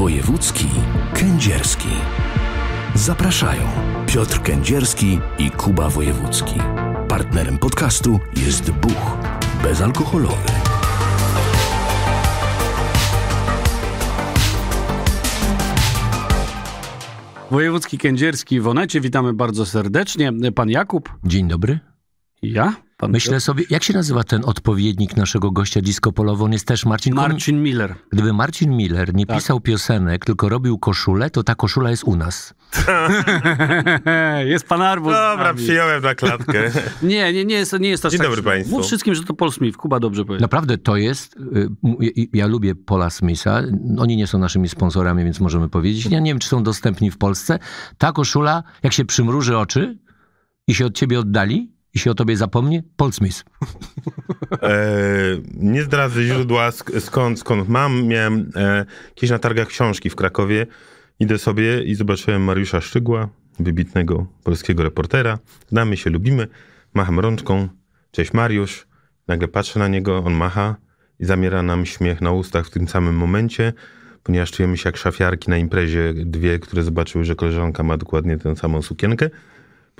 Wojewódzki Kędzierski. Zapraszają Piotr Kędzierski i Kuba Wojewódzki. Partnerem podcastu jest Buch, bezalkoholowy. Wojewódzki Kędzierski w Onecie, witamy bardzo serdecznie. Pan Jakub. Dzień dobry. Ja? Pan Myślę Piotr? sobie, jak się nazywa ten odpowiednik naszego gościa disco polowo? On jest też Marcin... Marcin Miller. Gdyby Marcin Miller nie tak. pisał piosenek, tylko robił koszulę, to ta koszula jest u nas. jest pan Arbus. Dobra, przyjąłem na klatkę. nie, nie, nie jest, nie jest to. Dzień tak dobry państwu. Mów wszystkim, że to Paul Smith, Kuba dobrze powiedział. Naprawdę, to jest... Ja, y, y, ja lubię Paula Smitha. Oni nie są naszymi sponsorami, więc możemy powiedzieć. Ja nie wiem, czy są dostępni w Polsce. Ta koszula, jak się przymruży oczy i się od ciebie oddali, i się o tobie zapomnie? Paul Smith. E, nie zdradzę źródła, skąd, skąd mam. Miałem e, kiedyś na targach książki w Krakowie. Idę sobie i zobaczyłem Mariusza Szczygła, wybitnego polskiego reportera. Znamy się, lubimy. Macham rączką. Cześć Mariusz. Nagle patrzę na niego, on macha i zamiera nam śmiech na ustach w tym samym momencie, ponieważ czujemy się jak szafiarki na imprezie, dwie, które zobaczyły, że koleżanka ma dokładnie tę samą sukienkę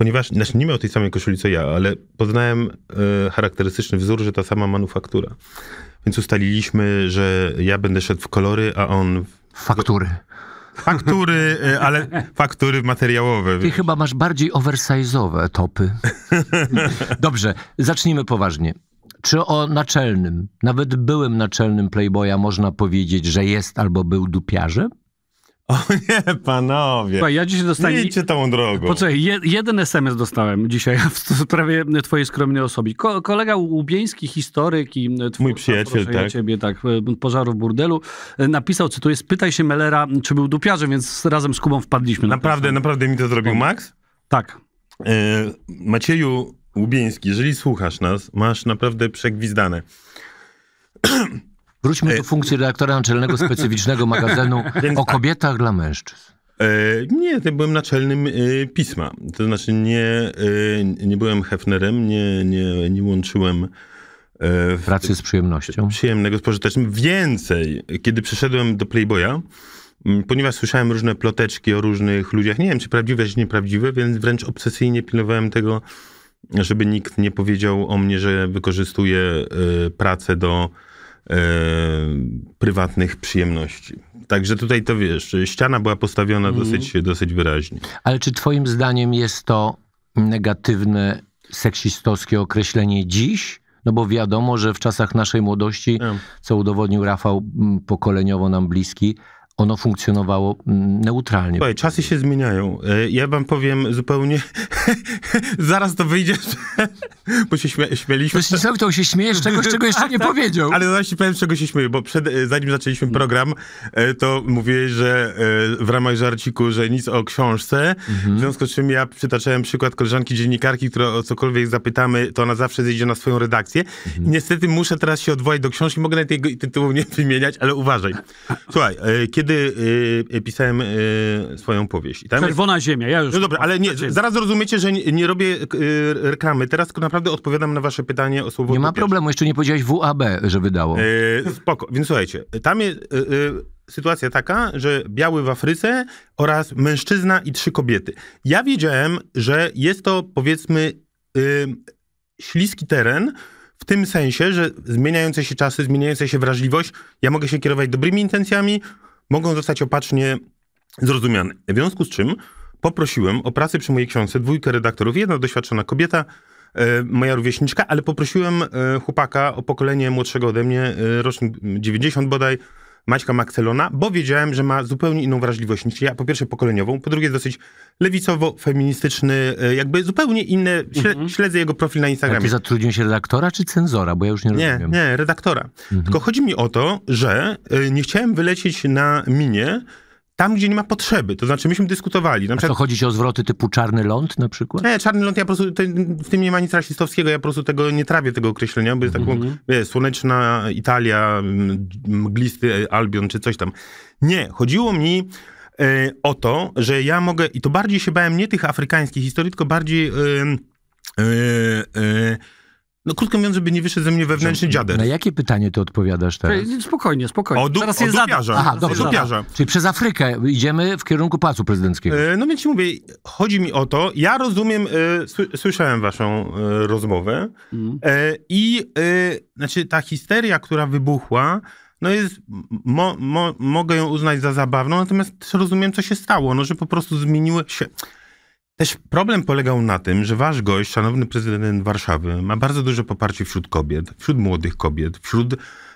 ponieważ, znaczy nie miał tej samej koszuli co ja, ale poznałem y, charakterystyczny wzór, że ta sama manufaktura. Więc ustaliliśmy, że ja będę szedł w kolory, a on... Faktury. Faktury, e, ale faktury materiałowe. Ty wiesz. chyba masz bardziej oversize'owe topy. Dobrze, zacznijmy poważnie. Czy o naczelnym, nawet byłym naczelnym Playboya można powiedzieć, że jest albo był dupiarzem? O nie, panowie. Słuchaj, ja dzisiaj dostałem... Nie idźcie tą drogą. Poczekaj, je, jeden SMS dostałem dzisiaj w sprawie twojej skromnej osoby. Ko kolega Łubieński, historyk i... Twór, Mój przyjaciel, tak. Ja ciebie, tak. napisał, e, burdelu. E, napisał, cytuję, spytaj się Melera, czy był dupiarzem, więc razem z Kubą wpadliśmy. Naprawdę, na naprawdę mi to zrobił Max? Tak. E, Macieju Łubieński, jeżeli słuchasz nas, masz naprawdę przegwizdane. Wróćmy e, do funkcji redaktora naczelnego specyficznego magazynu o tak. kobietach dla mężczyzn. E, nie, ja byłem naczelnym e, pisma. To znaczy nie, nie byłem Hefnerem, nie, nie, nie łączyłem pracy z przyjemnością. Przyjemnego z Więcej, kiedy przeszedłem do Playboya, ponieważ słyszałem różne ploteczki o różnych ludziach, nie wiem czy prawdziwe, czy nieprawdziwe, więc wręcz obsesyjnie pilnowałem tego, żeby nikt nie powiedział o mnie, że wykorzystuje pracę do E, prywatnych przyjemności. Także tutaj to wiesz, ściana była postawiona mhm. dosyć, dosyć wyraźnie. Ale czy twoim zdaniem jest to negatywne, seksistowskie określenie dziś? No bo wiadomo, że w czasach naszej młodości, tak. co udowodnił Rafał pokoleniowo nam bliski, ono funkcjonowało mm, neutralnie. Słuchaj, czasy się zmieniają. E, ja wam powiem zupełnie... Zaraz to wyjdzie, bo się śmia śmieliśmy. To jest to się śmiejesz czegoś, czego jeszcze nie powiedział. Ale zaraz ci powiem, czego się śmieję, bo przed, e, zanim zaczęliśmy mm. program, e, to mówiłeś, że w ramach żarciku, że nic o książce, mhm. w związku z czym ja przytaczałem przykład koleżanki dziennikarki, która o cokolwiek zapytamy, to ona zawsze zejdzie na swoją redakcję. Mhm. niestety muszę teraz się odwołać do książki, mogę nawet jej tytułu nie wymieniać, ale uważaj. Słuchaj, kiedy Y, y, pisałem y, swoją powieść. I tam Czerwona jest... Ziemia, ja już... No dobra, ale nie, zaraz zrozumiecie, że nie, nie robię y, reklamy. Teraz tylko naprawdę odpowiadam na wasze pytanie o słowo Nie ma problemu, jeszcze nie powiedziałeś WAB, że wydało. Y, spoko, więc słuchajcie, tam jest y, sytuacja taka, że biały w Afryce oraz mężczyzna i trzy kobiety. Ja wiedziałem, że jest to powiedzmy śliski teren, w tym sensie, że zmieniające się czasy, zmieniająca się wrażliwość, ja mogę się kierować dobrymi intencjami, mogą zostać opacznie zrozumiane. W związku z czym poprosiłem o pracę przy mojej książce dwójkę redaktorów, jedna doświadczona kobieta, e, moja rówieśniczka, ale poprosiłem e, chłopaka o pokolenie młodszego ode mnie, e, rocznik 90 bodaj, Maćka Makcelona, bo wiedziałem, że ma zupełnie inną wrażliwość niż ja. Po pierwsze pokoleniową, po drugie dosyć lewicowo-feministyczny, e, jakby zupełnie inne. Śle, mhm. Śledzę jego profil na Instagramie. Czy zatrudnił się redaktora czy cenzora? Bo ja już nie, nie rozumiem. Nie, redaktora. Mhm. Tylko chodzi mi o to, że e, nie chciałem wylecieć na minie, tam, gdzie nie ma potrzeby. To znaczy, myśmy dyskutowali. Na przykład... A co, chodzi o zwroty typu czarny ląd na przykład? Nie, czarny ląd, ja po prostu, w tym nie ma nic rasistowskiego, ja po prostu tego nie trawię, tego określenia, bo jest mm -hmm. taką, mhm. wie, słoneczna Italia, mglisty Albion, czy coś tam. Nie, chodziło mi e, o to, że ja mogę, i to bardziej się bałem nie tych afrykańskich historii, tylko bardziej... E, e, no krótko mówiąc, żeby nie wyszedł ze mnie wewnętrzny dziadek. Na jakie pytanie ty odpowiadasz teraz? Spokojnie, spokojnie. O, du- teraz o jest dupiarza. Aha, dobrze. Dupiarza. Czyli przez Afrykę idziemy w kierunku Pałacu Prezydenckiego. E, no więc ci mówię, chodzi mi o to, ja rozumiem, e, słyszałem waszą e, rozmowę mm. e, i e, znaczy ta histeria, która wybuchła, no jest, mo, mo, mogę ją uznać za zabawną, natomiast rozumiem, co się stało, no że po prostu zmieniły się... Też problem polegał na tym, że wasz gość, szanowny prezydent Warszawy, ma bardzo duże poparcie wśród kobiet, wśród młodych kobiet, wśród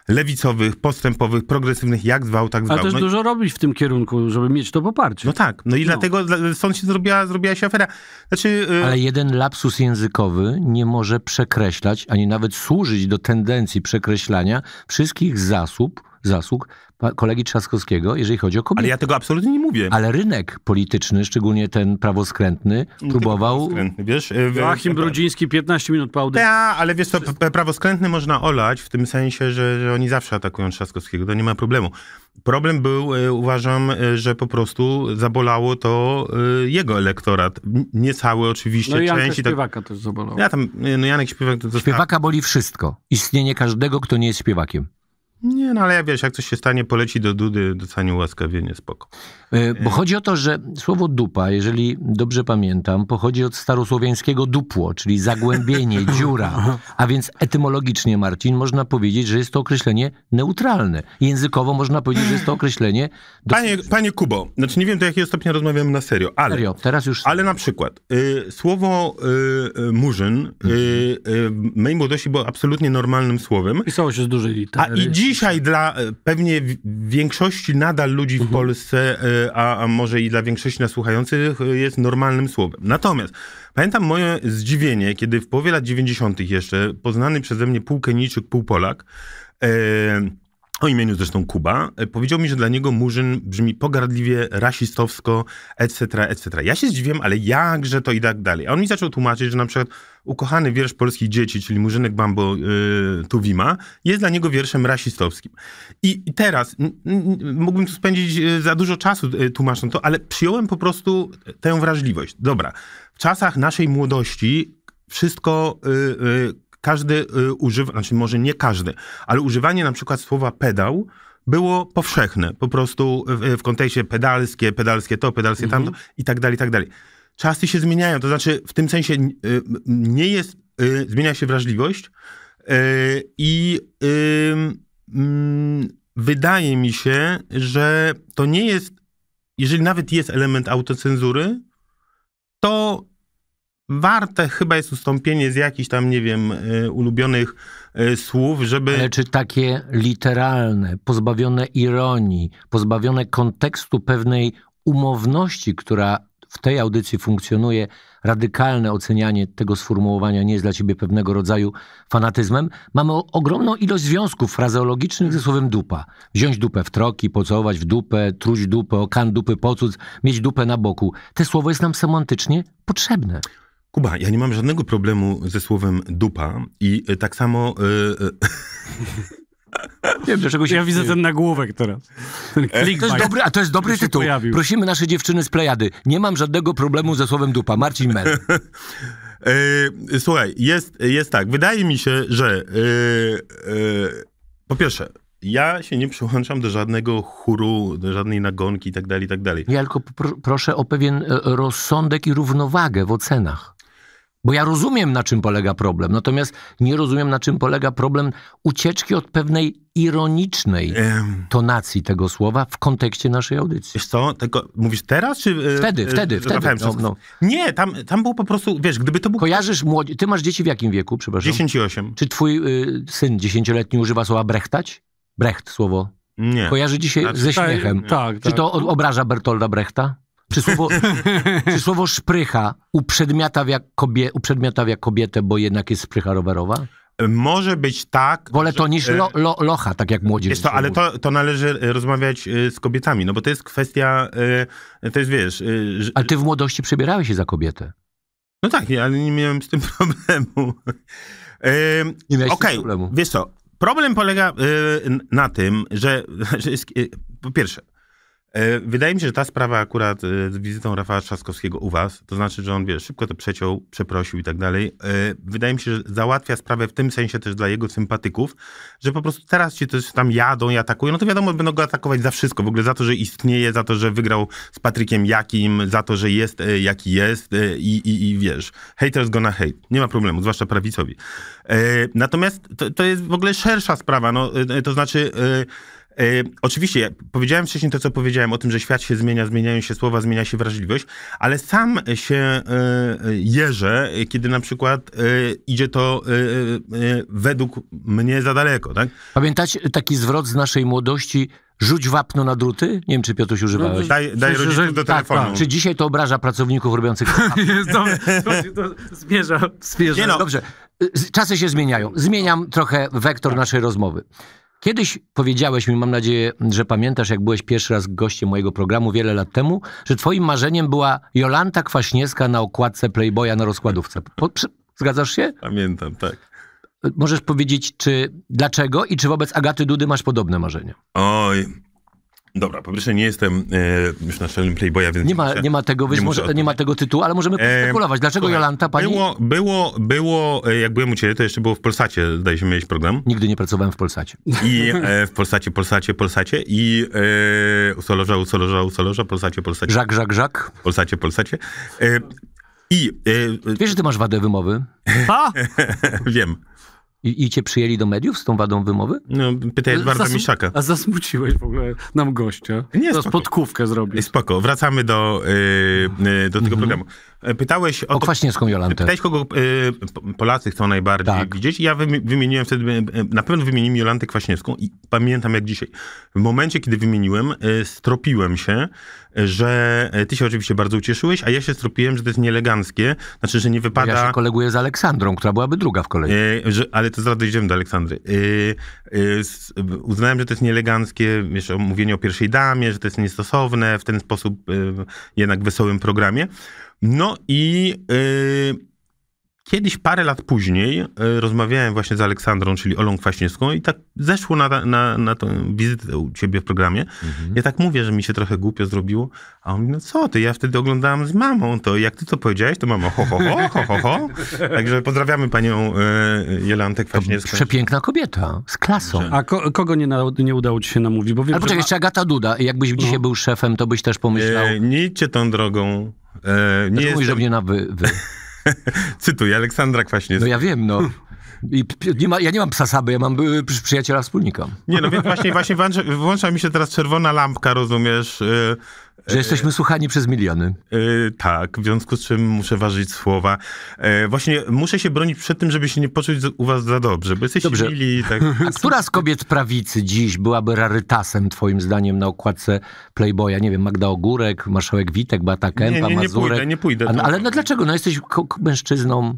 lewicowych, postępowych, progresywnych, jak zwał, tak zwał. Ale też no dużo i... robić w tym kierunku, żeby mieć to poparcie. No tak, no i no. dlatego stąd się zrobiła, zrobiła się afera. Znaczy, yy... Ale jeden lapsus językowy nie może przekreślać, ani nawet służyć do tendencji przekreślania wszystkich zasób, zasług kolegi Trzaskowskiego, jeżeli chodzi o kobiety. Ale ja tego absolutnie nie mówię. Ale rynek polityczny, szczególnie ten prawoskrętny, próbował... Prawoskrętny, wiesz... E, Joachim e, Brudziński, 15 minut po audycji. Ja, ale wiesz co, prawoskrętny można olać w tym sensie, że, że oni zawsze atakują Trzaskowskiego, to nie ma problemu. Problem był, e, uważam, że po prostu zabolało to jego elektorat. Nie cały oczywiście. No i Janka tak- Śpiewaka tak... też zabolało. Ja tam, no Janek Śpiewak to, to... Śpiewaka boli wszystko. Istnienie każdego, kto nie jest śpiewakiem. Nie, no ale ja wiesz, jak coś się stanie, poleci do Dudy, dostanie ułaskawienie, spoko. E, bo mhm. chodzi o to, że słowo dupa, jeżeli dobrze pamiętam, pochodzi od starosłowiańskiego dupło, czyli zagłębienie, dziura. A więc etymologicznie, Marcin, można powiedzieć, że jest to określenie neutralne. Językowo można powiedzieć, że jest to określenie... Dosyć... Panie, panie Kubo, znaczy nie wiem, do jakiego stopnia rozmawiamy na serio, ale... Serio, teraz już... Ale na przykład y, słowo y, y murzyn y, mhm. y, mej młodości było absolutnie normalnym słowem. Pisało się z dużej litery. A i dzisiaj dla y, pewnie większości nadal ludzi w mhm. Polsce y, a, a może i dla większości nasłuchających e, jest normalnym słowem. Natomiast pamiętam moje zdziwienie, kiedy w połowie lat 90. jeszcze poznany przeze mnie pół Kenijczyk, pół Polak, e, o imieniu zresztą Kuba, e, powiedział mi, że dla niego Murzyn brzmi pogardliwie, rasistowsko, etc., etc. Ja się zdziwiłem, ale jakże to i tak dalej. A on mi zaczął tłumaczyć, że na przykład ukochany wiersz polskich dzieci, czyli Murzynek Bambo yy, Tuwima, jest dla niego wierszem rasistowskim. I teraz, mógłbym tu spędzić e, za dużo czasu tłumacząc to, ale przyjąłem po prostu tę wrażliwość. Dobra, w czasach naszej młodości wszystko y, każdy y, używa, znaczy może nie każdy, ale używanie na przykład słowa pedał było powszechne. Po prostu w, w kontekście pedalskie, pedalskie to, pedalskie tamto mhm. i tak dalej, i tak dalej. Czasy się zmieniają, to znaczy w tym sensie y, nie jest, y, zmienia się wrażliwość i mm, wydaje mi się, że to nie jest, jeżeli nawet jest element autocenzury, to warte chyba jest ustąpienie z jakichś tam, nie wiem, e, ulubionych e, słów, żeby... Ale czy takie literalne, pozbawione ironii, pozbawione kontekstu pewnej umowności, która w tej audycji funkcjonuje, radykalne ocenianie tego sformułowania nie jest dla ciebie pewnego rodzaju fanatyzmem. Mamy ogromną ilość związków frazeologicznych ze słowem dupa. Wziąć dupę w troki, pocałować w dupę, truć dupę, okan dupy, pocuc, mieć dupę na boku. Te słowo jest nam semantycznie potrzebne. Kuba, ja nie mam żadnego problemu ze słowem dupa i e, tak samo. Yy, Wiem, dlaczego się ja widzę ten nagłówek teraz. Ten to jest dobry, a to jest dobry tytuł. Pojawił. Prosimy nasze dziewczyny z Plejady. Nie mam żadnego problemu ze słowem dupa. Marcin Mer. Yy, słuchaj, jest, jest tak. Wydaje mi się, że yy, yy, po pierwsze, ja się nie przyłączam do żadnego chóru, do żadnej nagonki i tak dalej, tak dalej. Ja tylko pr proszę o pewien rozsądek i równowagę w ocenach. Bo ja rozumiem, na czym polega problem, natomiast nie rozumiem, na czym polega problem ucieczki od pewnej ironicznej tonacji tego słowa w kontekście naszej audycji. Wiesz co, tego mówisz teraz, czy... E, e, wtedy, wtedy, wtedy. No, no. Nie, tam, tam było po prostu, wiesz, gdyby to był... Kojarzysz młodzi... Ty masz dzieci w jakim wieku, przepraszam? 10 i 8. Czy twój y, syn dziesięcioletni używa słowa brechtać? Brecht słowo. Nie. Kojarzy dzisiaj znaczy, ze śmiechem. Tak, tak. Czy to tak. obraża Bertolda Brechta? czy słowo szprycha uprzedmiotawia, kobie, uprzedmiatawia kobietę, bo jednak jest szprycha rowerowa? Może być tak. Wolę to niż e, lo, lo, locha, tak jak młodzież. Wiesz to, ale to, to należy e, rozmawiać e, z kobietami, no bo to jest kwestia, to jest wiesz. Że... Ale ty w młodości przebierałeś się za kobietę. No tak, ja ale nie miałem z tym problemu. nie miałeś okay, problemu. Wiesz co, problem polega na tym, że, że jest, po pierwsze, E, wydaje mi się, że ta sprawa akurat e, z wizytą Rafała Trzaskowskiego u was, to znaczy, że on wie, szybko to przeciął, przeprosił i tak dalej, e, wydaje mi się, że załatwia sprawę w tym sensie też dla jego sympatyków, że po prostu teraz ci też tam jadą i atakują, no to wiadomo, będą go atakować za wszystko, w ogóle za to, że istnieje, za to, że wygrał z Patrykiem Jakim, za to, że jest jaki jest i, i, i wiesz, haters gonna hate, nie ma problemu, zwłaszcza prawicowi. Natomiast to, to jest w ogóle szersza sprawa, no to znaczy E, oczywiście, powiedziałem wcześniej to, co powiedziałem o tym, że świat się zmienia, zmieniają się słowa, zmienia się wrażliwość, ale sam się e, jeżę, kiedy na przykład e, idzie to według mnie za daleko. Tak? Pamiętacie taki zwrot z naszej młodości? Rzuć wapno na druty? Nie wiem, czy Piotruś no, używa. Daj, daj rodziców do tak, tak. telefonu. Tak. Czy dzisiaj to obraża pracowników robiących Jest, dobrze, to zmierza, Nie No. Dobrze, y, czasy się zmieniają. Zmieniam trochę wektor naszej rozmowy. Kiedyś powiedziałeś mi, mam nadzieję, że pamiętasz, jak byłeś pierwszy raz gościem mojego programu wiele lat temu, że twoim marzeniem była Jolanta Kwaśniewska na okładce Playboya na rozkładówce. Po, przy, zgadzasz się? Pamiętam, tak. Możesz powiedzieć, czy dlaczego i czy wobec Agaty Dudy masz podobne marzenie? Oj, Dobra, po pierwsze nie jestem e, już na szczelnym Playboya, więc... Nie ma, nie ma tego, nie, może, nie ma tego tytułu, ale możemy pospekulować. E, Dlaczego Słuchaj, Jolanta pani... Było, było, było, e, jak byłem u ciebie, to jeszcze było w Polsacie, zdaje się, miałeś program. Nigdy nie pracowałem w Polsacie. I e, w Polsacie, Polsacie, Polsacie i e, u Solorza, u Solorza, u Solorza, Polsacie, Polsacie. Żak, Żak, Żak. Polsacie, Polsacie. E, i, e, Wiesz, że ty masz wadę wymowy? A? Wiem. I, I, cię przyjęli do mediów z tą wadą wymowy? No, pytaj Edwarda Zasm Miszaka. A zasmuciłeś w ogóle nam gościa. Nie, Zaraz spoko. podkówkę zrobić. Spoko, wracamy do, yy, do tego mhm. programu. E, pytałeś o, o Kwaśniewską Jolantę. Pytałeś, kogo y, Polacy chcą najbardziej tak. widzieć. Ja wymieniłem wtedy, e, na pewno wymieniłem Jolantę Kwaśniewską i pamiętam jak dzisiaj. W momencie, kiedy wymieniłem, stropiłem się, że ty się oczywiście bardzo ucieszyłeś, a ja się stropiłem, że to jest nieeleganckie, znaczy, że nie wypada... Ja się koleguję z Aleksandrą, która byłaby druga w kolei. Y, ale to zaraz dojdziemy do Aleksandry. Y, uznałem, że to jest nieeleganckie, jeszcze mówienie o pierwszej damie, że to jest niestosowne w ten sposób jednak wesołym programie. No i yy, kiedyś, parę lat później, yy, rozmawiałem właśnie z Aleksandrą, czyli Olą Kwaśniewską i tak zeszło na, na, na tą wizytę u ciebie w programie. Mhm. Ja tak mówię, że mi się trochę głupio zrobiło, a on mówi, no co ty, ja wtedy oglądałem z mamą to jak ty to powiedziałeś, to mama ho, ho, ho, ho, ho, ho. Także pozdrawiamy panią yy, Jolantę Kwaśniewską. To przepiękna kobieta, z klasą. A ko kogo nie, na, nie udało ci się namówić? Bo wiem, Ale poczekaj, ma... jeszcze Agata Duda. Jakbyś no. dzisiaj był szefem, to byś też pomyślał... Yy, nie idźcie tą drogą E, nie jestem... do mnie na wy. wy. Cytuję Aleksandra Kwaśniewska. No ja wiem, no. I nie ma, ja nie mam psa saby, ja mam y, przy, przyjaciela wspólnika. Nie, no więc właśnie, właśnie włącza, włącza mi się teraz czerwona lampka, rozumiesz, y, że jesteśmy słuchani przez miliony. Yy, tak, w związku z czym muszę ważyć słowa. Yy, właśnie muszę się bronić przed tym, żeby się nie poczuć u was za dobrze, bo jesteście dobrze. mili. Tak. A która z kobiet prawicy dziś byłaby rarytasem, twoim zdaniem, na okładce Playboya? Nie wiem, Magda Ogórek, Marszałek Witek, Bata Kępa, nie, nie, nie Mazurek. pójdę, nie pójdę. A, no, ale no dlaczego? No jesteś mężczyzną.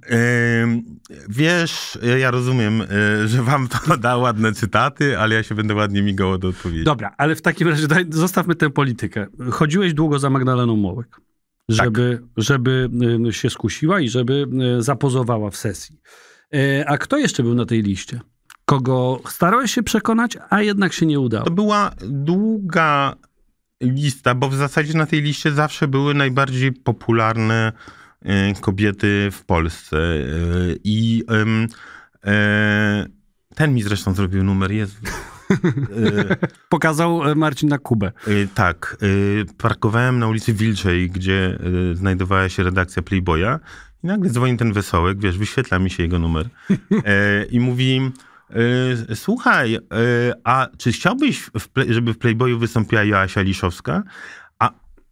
Yy, wiesz, ja rozumiem, e, że wam to da ładne cytaty, ale ja się będę ładnie migał od odpowiedzi. Dobra, ale w takim razie daj, zostawmy tę politykę chodziłeś długo za Magdaleną Mołek, żeby, tak. żeby y, się skusiła i żeby y, zapozowała w sesji. Y, a kto jeszcze był na tej liście? Kogo starałeś się przekonać, a jednak się nie udało? To była długa lista, bo w zasadzie na tej liście zawsze były najbardziej popularne kobiety w Polsce. I ten mi zresztą zrobił numer, jest. Pokazał e, Marcin na Kubę. E, tak. E, parkowałem na ulicy Wilczej, gdzie znajdowała się redakcja Playboya i nagle dzwoni ten Wesołek, wiesz, wyświetla mi się jego numer i mówi... słuchaj, a czy chciałbyś, w play, żeby w Playboyu wystąpiła Joasia Liszowska?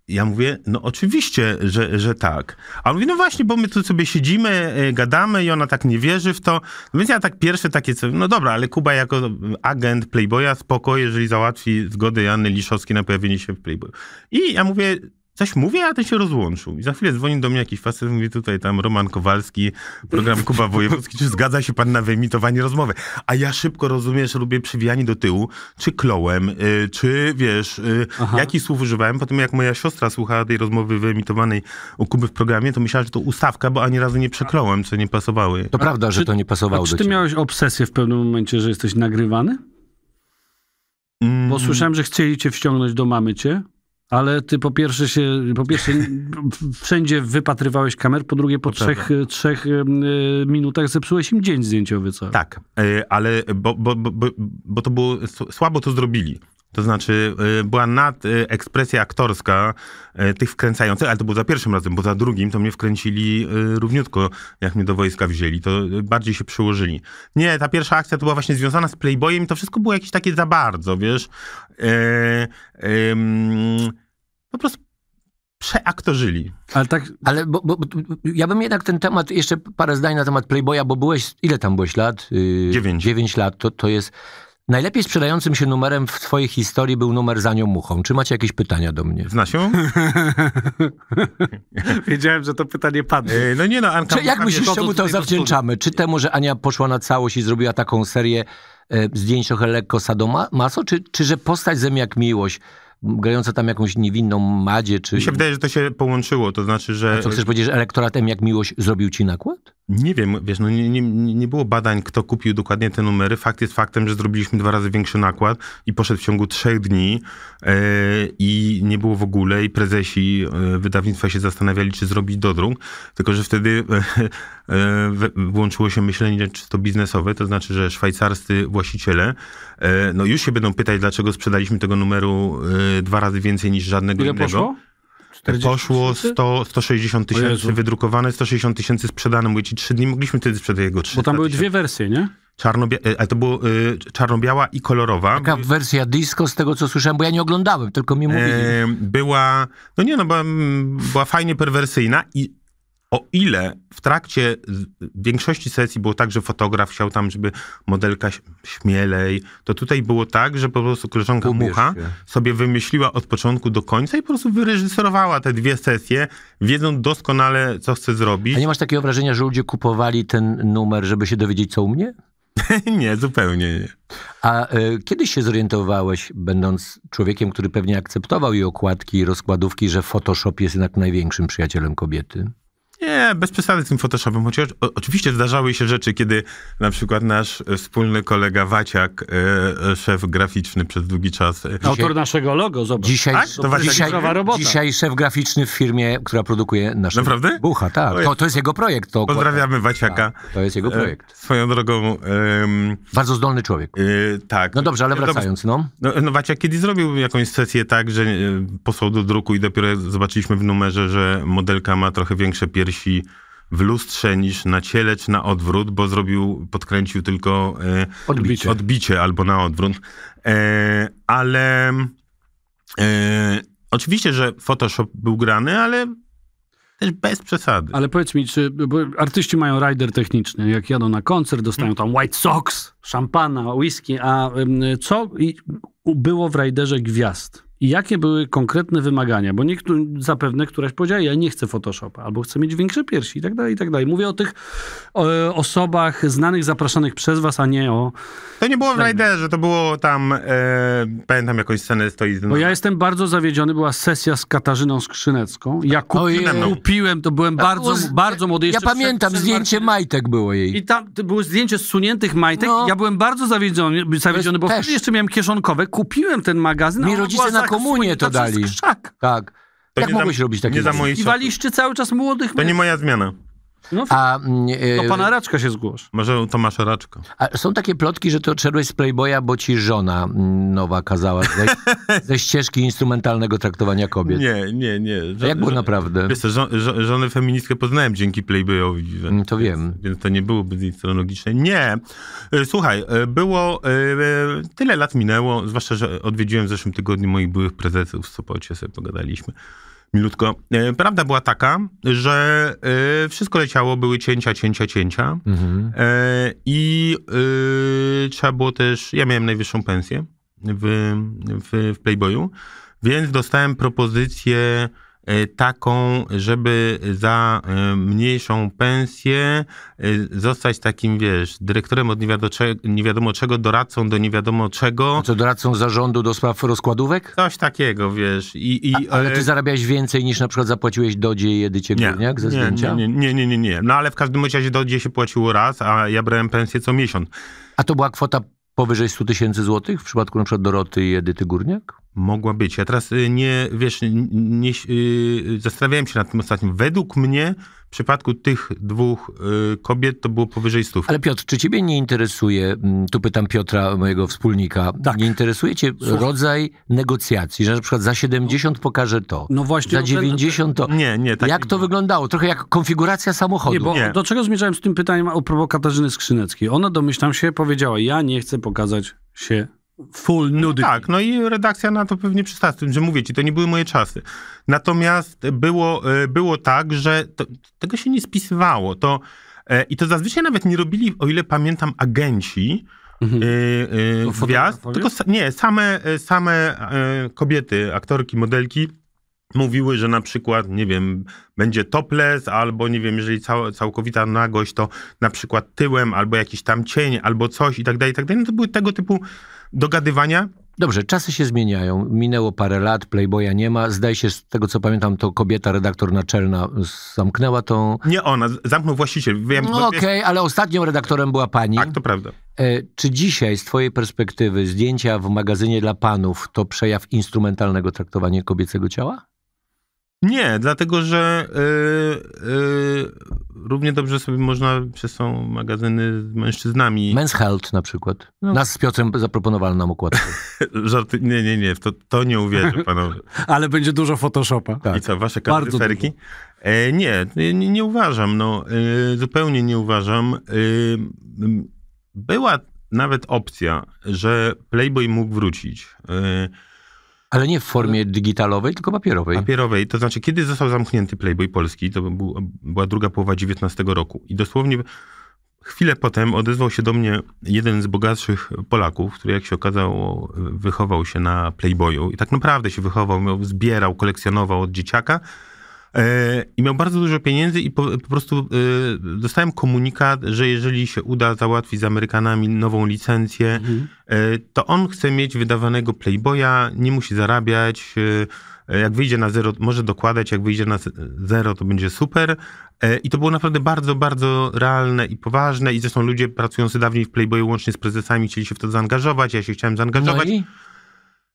Ja mówię, no oczywiście, że, że tak. A on mówi, no właśnie, bo my tu sobie siedzimy, e, gadamy i ona tak nie wierzy w to. No więc ja tak pierwsze takie, no dobra, ale Kuba jako agent Playboya spoko, jeżeli załatwi zgody Janny Liszowskiej na pojawienie się w Playboyu. I ja mówię, coś mówię, a ten się rozłączył. I za chwilę dzwoni do mnie jakiś facet, mówi tutaj tam Roman Kowalski, program Kuba Wojewódzki, czy zgadza się pan na wyemitowanie rozmowy? A ja szybko, rozumiem, że lubię przywijanie do tyłu, czy klołem, y, czy wiesz, y, jakich słów używałem. Potem jak moja siostra słuchała tej rozmowy wyemitowanej u Kuby w programie, to myślała, że to ustawka, bo ani razu nie przeklołem, co nie pasowały. To a, prawda, że czy, to nie pasowało czy ty miałeś obsesję w pewnym momencie, że jesteś nagrywany? Mm. Bo słyszałem, że chcieli cię wciągnąć do mamy cię ale ty po pierwsze się, po pierwsze wszędzie wypatrywałeś kamer, po drugie po trzech, trzech e, minutach zepsułeś im dzień zdjęciowy, co? Tak, e, ale bo, bo, bo, bo to było, słabo to zrobili. To znaczy, y, była nad ekspresja aktorska y, tych wkręcających, ale to było za pierwszym razem, bo za drugim to mnie wkręcili y, równiutko, jak mnie do wojska wzięli, to bardziej się przyłożyli. Nie, ta pierwsza akcja to była właśnie związana z Playboyem i to wszystko było jakieś takie za bardzo, wiesz. E, e, po prostu przeaktorzyli. Ale tak... Ale bo, bo, bo, ja bym jednak ten temat, jeszcze parę zdań na temat Playboya, bo byłeś, ile tam byłeś lat? Dziewięć. Dziewięć lat, to, to jest Najlepiej sprzedającym się numerem w twojej historii był numer za nią muchą. Czy macie jakieś pytania do mnie? Znasiu? Wiedziałem, że to pytanie padnie. Yy, no nie no, Anka... Czy, jak myślisz, czemu to, to zawdzięczamy? Czy temu, że Ania poszła na całość i zrobiła taką serię e, zdjęć trochę lekko sadomaso, czy, czy że postać ze mnie jak miłość grająca tam jakąś niewinną madzie, czy... Mi się wydaje, że to się połączyło, to znaczy, że... A co, chcesz powiedzieć, że elektoratem jak miłość zrobił ci nakład? Nie wiem, wiesz, no nie, nie, nie było badań, kto kupił dokładnie te numery. Fakt jest faktem, że zrobiliśmy dwa razy większy nakład i poszedł w ciągu trzech dni e, i nie było w ogóle i prezesi e, wydawnictwa się zastanawiali, czy zrobić dodruk, tylko że wtedy... E, E, włączyło się myślenie czysto biznesowe, to znaczy, że szwajcarscy właściciele e, no już się będą pytać, dlaczego sprzedaliśmy tego numeru e, dwa razy więcej niż żadnego Ile innego. Poszło? 40 poszło 100, 160 tysięcy wydrukowane, 160 tysięcy sprzedane. Mówię ci, trzy dni mogliśmy wtedy sprzedać jego trzy. Bo tam były dwie wersje, nie? ale to było y, czarno-biała i kolorowa. Taka wersja disco z tego, co słyszałem, bo ja nie oglądałem, tylko mi mówili. E, była, no nie no, była, była fajnie perwersyjna i o ile w trakcie większości sesji było tak, że fotograf chciał tam, żeby modelka śmielej, to tutaj było tak, że po prostu koleżanka Ubierz Mucha się. sobie wymyśliła od początku do końca i po prostu wyreżyserowała te dwie sesje, wiedząc doskonale, co chce zrobić. A nie masz takiego wrażenia, że ludzie kupowali ten numer, żeby się dowiedzieć, co u mnie? nie, zupełnie nie. A y, kiedy się zorientowałeś, będąc człowiekiem, który pewnie akceptował i okładki, i rozkładówki, że Photoshop jest jednak największym przyjacielem kobiety? Nie, bez przesady z tym Photoshopem, chociaż o, oczywiście zdarzały się rzeczy, kiedy na przykład nasz wspólny kolega Waciak, e, e szef graficzny przez długi czas... E, no, Autor naszego logo, zobacz. Dzisiaj, tak? to właśnie dzisiaj, robota. dzisiaj szef graficzny w firmie, która produkuje nasze... Naprawdę? Bucha, tak. To, to jest jego projekt. To Pozdrawiamy Waciaka. Tak, to jest jego e, projekt. E, swoją drogą... Bardzo zdolny człowiek. tak. No dobrze, ale no wracając, no. no. No Waciak kiedyś zrobił jakąś sesję tak, że posłał do druku i dopiero zobaczyliśmy w numerze, że modelka ma trochę większe piersi wisi w lustrze niż na ciele czy na odwrót, bo zrobił, podkręcił tylko e, odbicie. odbicie albo na odwrót. E, ale e, oczywiście, że Photoshop był grany, ale też bez przesady. Ale powiedz mi, czy artyści mają rider techniczny? Jak jadą na koncert, dostają tam White Sox, szampana, whisky, a co było w riderze gwiazd? I jakie były konkretne wymagania? Bo niektórzy, zapewne któraś powiedziała, ja nie chcę Photoshopa, albo chcę mieć większe piersi i tak dalej, i tak dalej. Mówię o tych o, osobach znanych, zapraszanych przez was, a nie o... To nie było w że to było tam, e, pamiętam jakąś scenę stoi... Bo ja jestem bardzo zawiedziony, była sesja z Katarzyną Skrzynecką. Ja kupi, no. kupiłem, to byłem bardzo, bardzo młody. Jeszcze ja pamiętam, przed, zdjęcie majtek było jej. I tam było zdjęcie zsuniętych majtek. No. Ja byłem bardzo zawiedziony, zawiedziony bo wtedy jeszcze miałem kieszonkowe. Kupiłem ten magazyn, Mi rodzice na na tak, komunie to dali. Tak. To tak nie mogłeś robić takie. Nie za I waliszczy cały czas młodych. To nie moja zmiana. No, a, e, pana Raczka się zgłoś. Może Tomasz Raczka. A są takie plotki, że to odszedłeś z Playboya, bo ci żona mm, nowa kazała ze, ze ścieżki instrumentalnego traktowania kobiet. Nie, nie, nie. Żo- jak było żo- naprawdę? Wiesz co, żo- żo- żonę feministkę poznałem dzięki Playboyowi. Mm, to wiem. Więc, więc to nie byłoby z jej strony logiczne. Nie. Y, słuchaj, y, było... Tyle lat minęło, zwłaszcza, że odwiedziłem w zeszłym tygodniu moich byłych prezesów w Sopocie, sobie pogadaliśmy milutko. E, prawda była taka, że e, wszystko leciało, były cięcia, cięcia, cięcia. Mhm. E, I trzeba było też. Ja miałem najwyższą pensję w, w, w Playboyu, więc dostałem propozycję E, taką, żeby za e, mniejszą pensję e, zostać takim, wiesz, dyrektorem od nie wiadomo, czego, nie wiadomo czego, doradcą do nie wiadomo czego. Co doradcą zarządu do spraw rozkładówek? Coś takiego, wiesz. I, i, A, ale ty zarabiałeś więcej niż na przykład zapłaciłeś Dodzie i Edycie Górniak ze zdjęcia? Nie, nie, nie, nie, nie. No ale w każdym razie Dodzie się płaciło raz, a ja brałem pensję co miesiąc. A to była kwota powyżej 100 tysięcy złotych w przypadku na przykład Doroty i Edyty Górniak? mogła być. Ja teraz y, nie, wiesz, nie, y, zastanawiałem się nad tym ostatnim. Według mnie w przypadku tych dwóch y, kobiet to było powyżej stów. Ale Piotr, czy ciebie nie interesuje, mm, tu pytam Piotra, mojego wspólnika, tak. nie interesuje cię rodzaj negocjacji, że na przykład za 70 pokażę to, no właśnie, za 90 no to. Nie, nie. Tak jak nie to wyglądało? Trochę jak konfiguracja samochodu. Nie, bo nie. do czego zmierzałem z tym pytaniem o prowo Katarzyny Skrzyneckiej? Ona domyślam się powiedziała, ja nie chcę pokazać się full no nudity. tak, no i redakcja na to pewnie przystała, z tym, że mówię ci, to nie były moje czasy. Natomiast było, e, było tak, że to, tego się nie spisywało. To, e, I to zazwyczaj nawet nie robili, o ile pamiętam, agenci, Mhm. E, gwiazd, tylko nie, same, same kobiety, aktorki, modelki mówiły, że na przykład, nie wiem, będzie topless, albo nie wiem, jeżeli cał, całkowita nagość, to na przykład tyłem, albo jakiś tam cień, albo coś i tak dalej, i tak dalej. No to były tego typu dogadywania? Dobrze, czasy się zmieniają. Minęło parę lat, Playboya nie ma. Zdaje się, z tego co pamiętam, to kobieta, redaktor naczelna zamknęła tą... Nie ona, zamknął właściciel. Wiem, no okej, okay, ale ostatnią redaktorem była pani. Tak, to prawda. E, czy dzisiaj, z twojej perspektywy, zdjęcia w magazynie dla panów to przejaw instrumentalnego traktowania kobiecego ciała? Nie, dlatego że... Yy, yy równie dobrze sobie można, przez są magazyny z mężczyznami. Men's Health na przykład. No. Nas z Piotrem zaproponowali nam okładkę. Żarty, nie, nie, nie, to, to nie uwierzę panowie. Ale będzie dużo Photoshopa. Tak. I co, wasze tak. kartyferki? E, nie, nie, nie uważam, no, e, zupełnie nie uważam. E, była nawet opcja, że Playboy mógł wrócić. E, ale nie w formie digitalowej, tylko papierowej. Papierowej, to znaczy, kiedy został zamknięty Playboy Polski, to był, była druga połowa XIX roku. I dosłownie chwilę potem odezwał się do mnie jeden z bogatszych Polaków, który, jak się okazało, wychował się na Playboyu. I tak naprawdę się wychował, zbierał, kolekcjonował od dzieciaka. E, i miał bardzo dużo pieniędzy i po, po prostu e, dostałem komunikat, że jeżeli się uda załatwić z Amerykanami nową licencję, mhm. E, to on chce mieć wydawanego Playboya, nie musi zarabiać, jak wyjdzie na zero, może dokładać, jak wyjdzie na zero, to będzie super. I to było naprawdę bardzo, bardzo realne i poważne. I zresztą ludzie pracujący dawniej w Playboyu, łącznie z prezesami, chcieli się w to zaangażować. Ja się chciałem zaangażować. No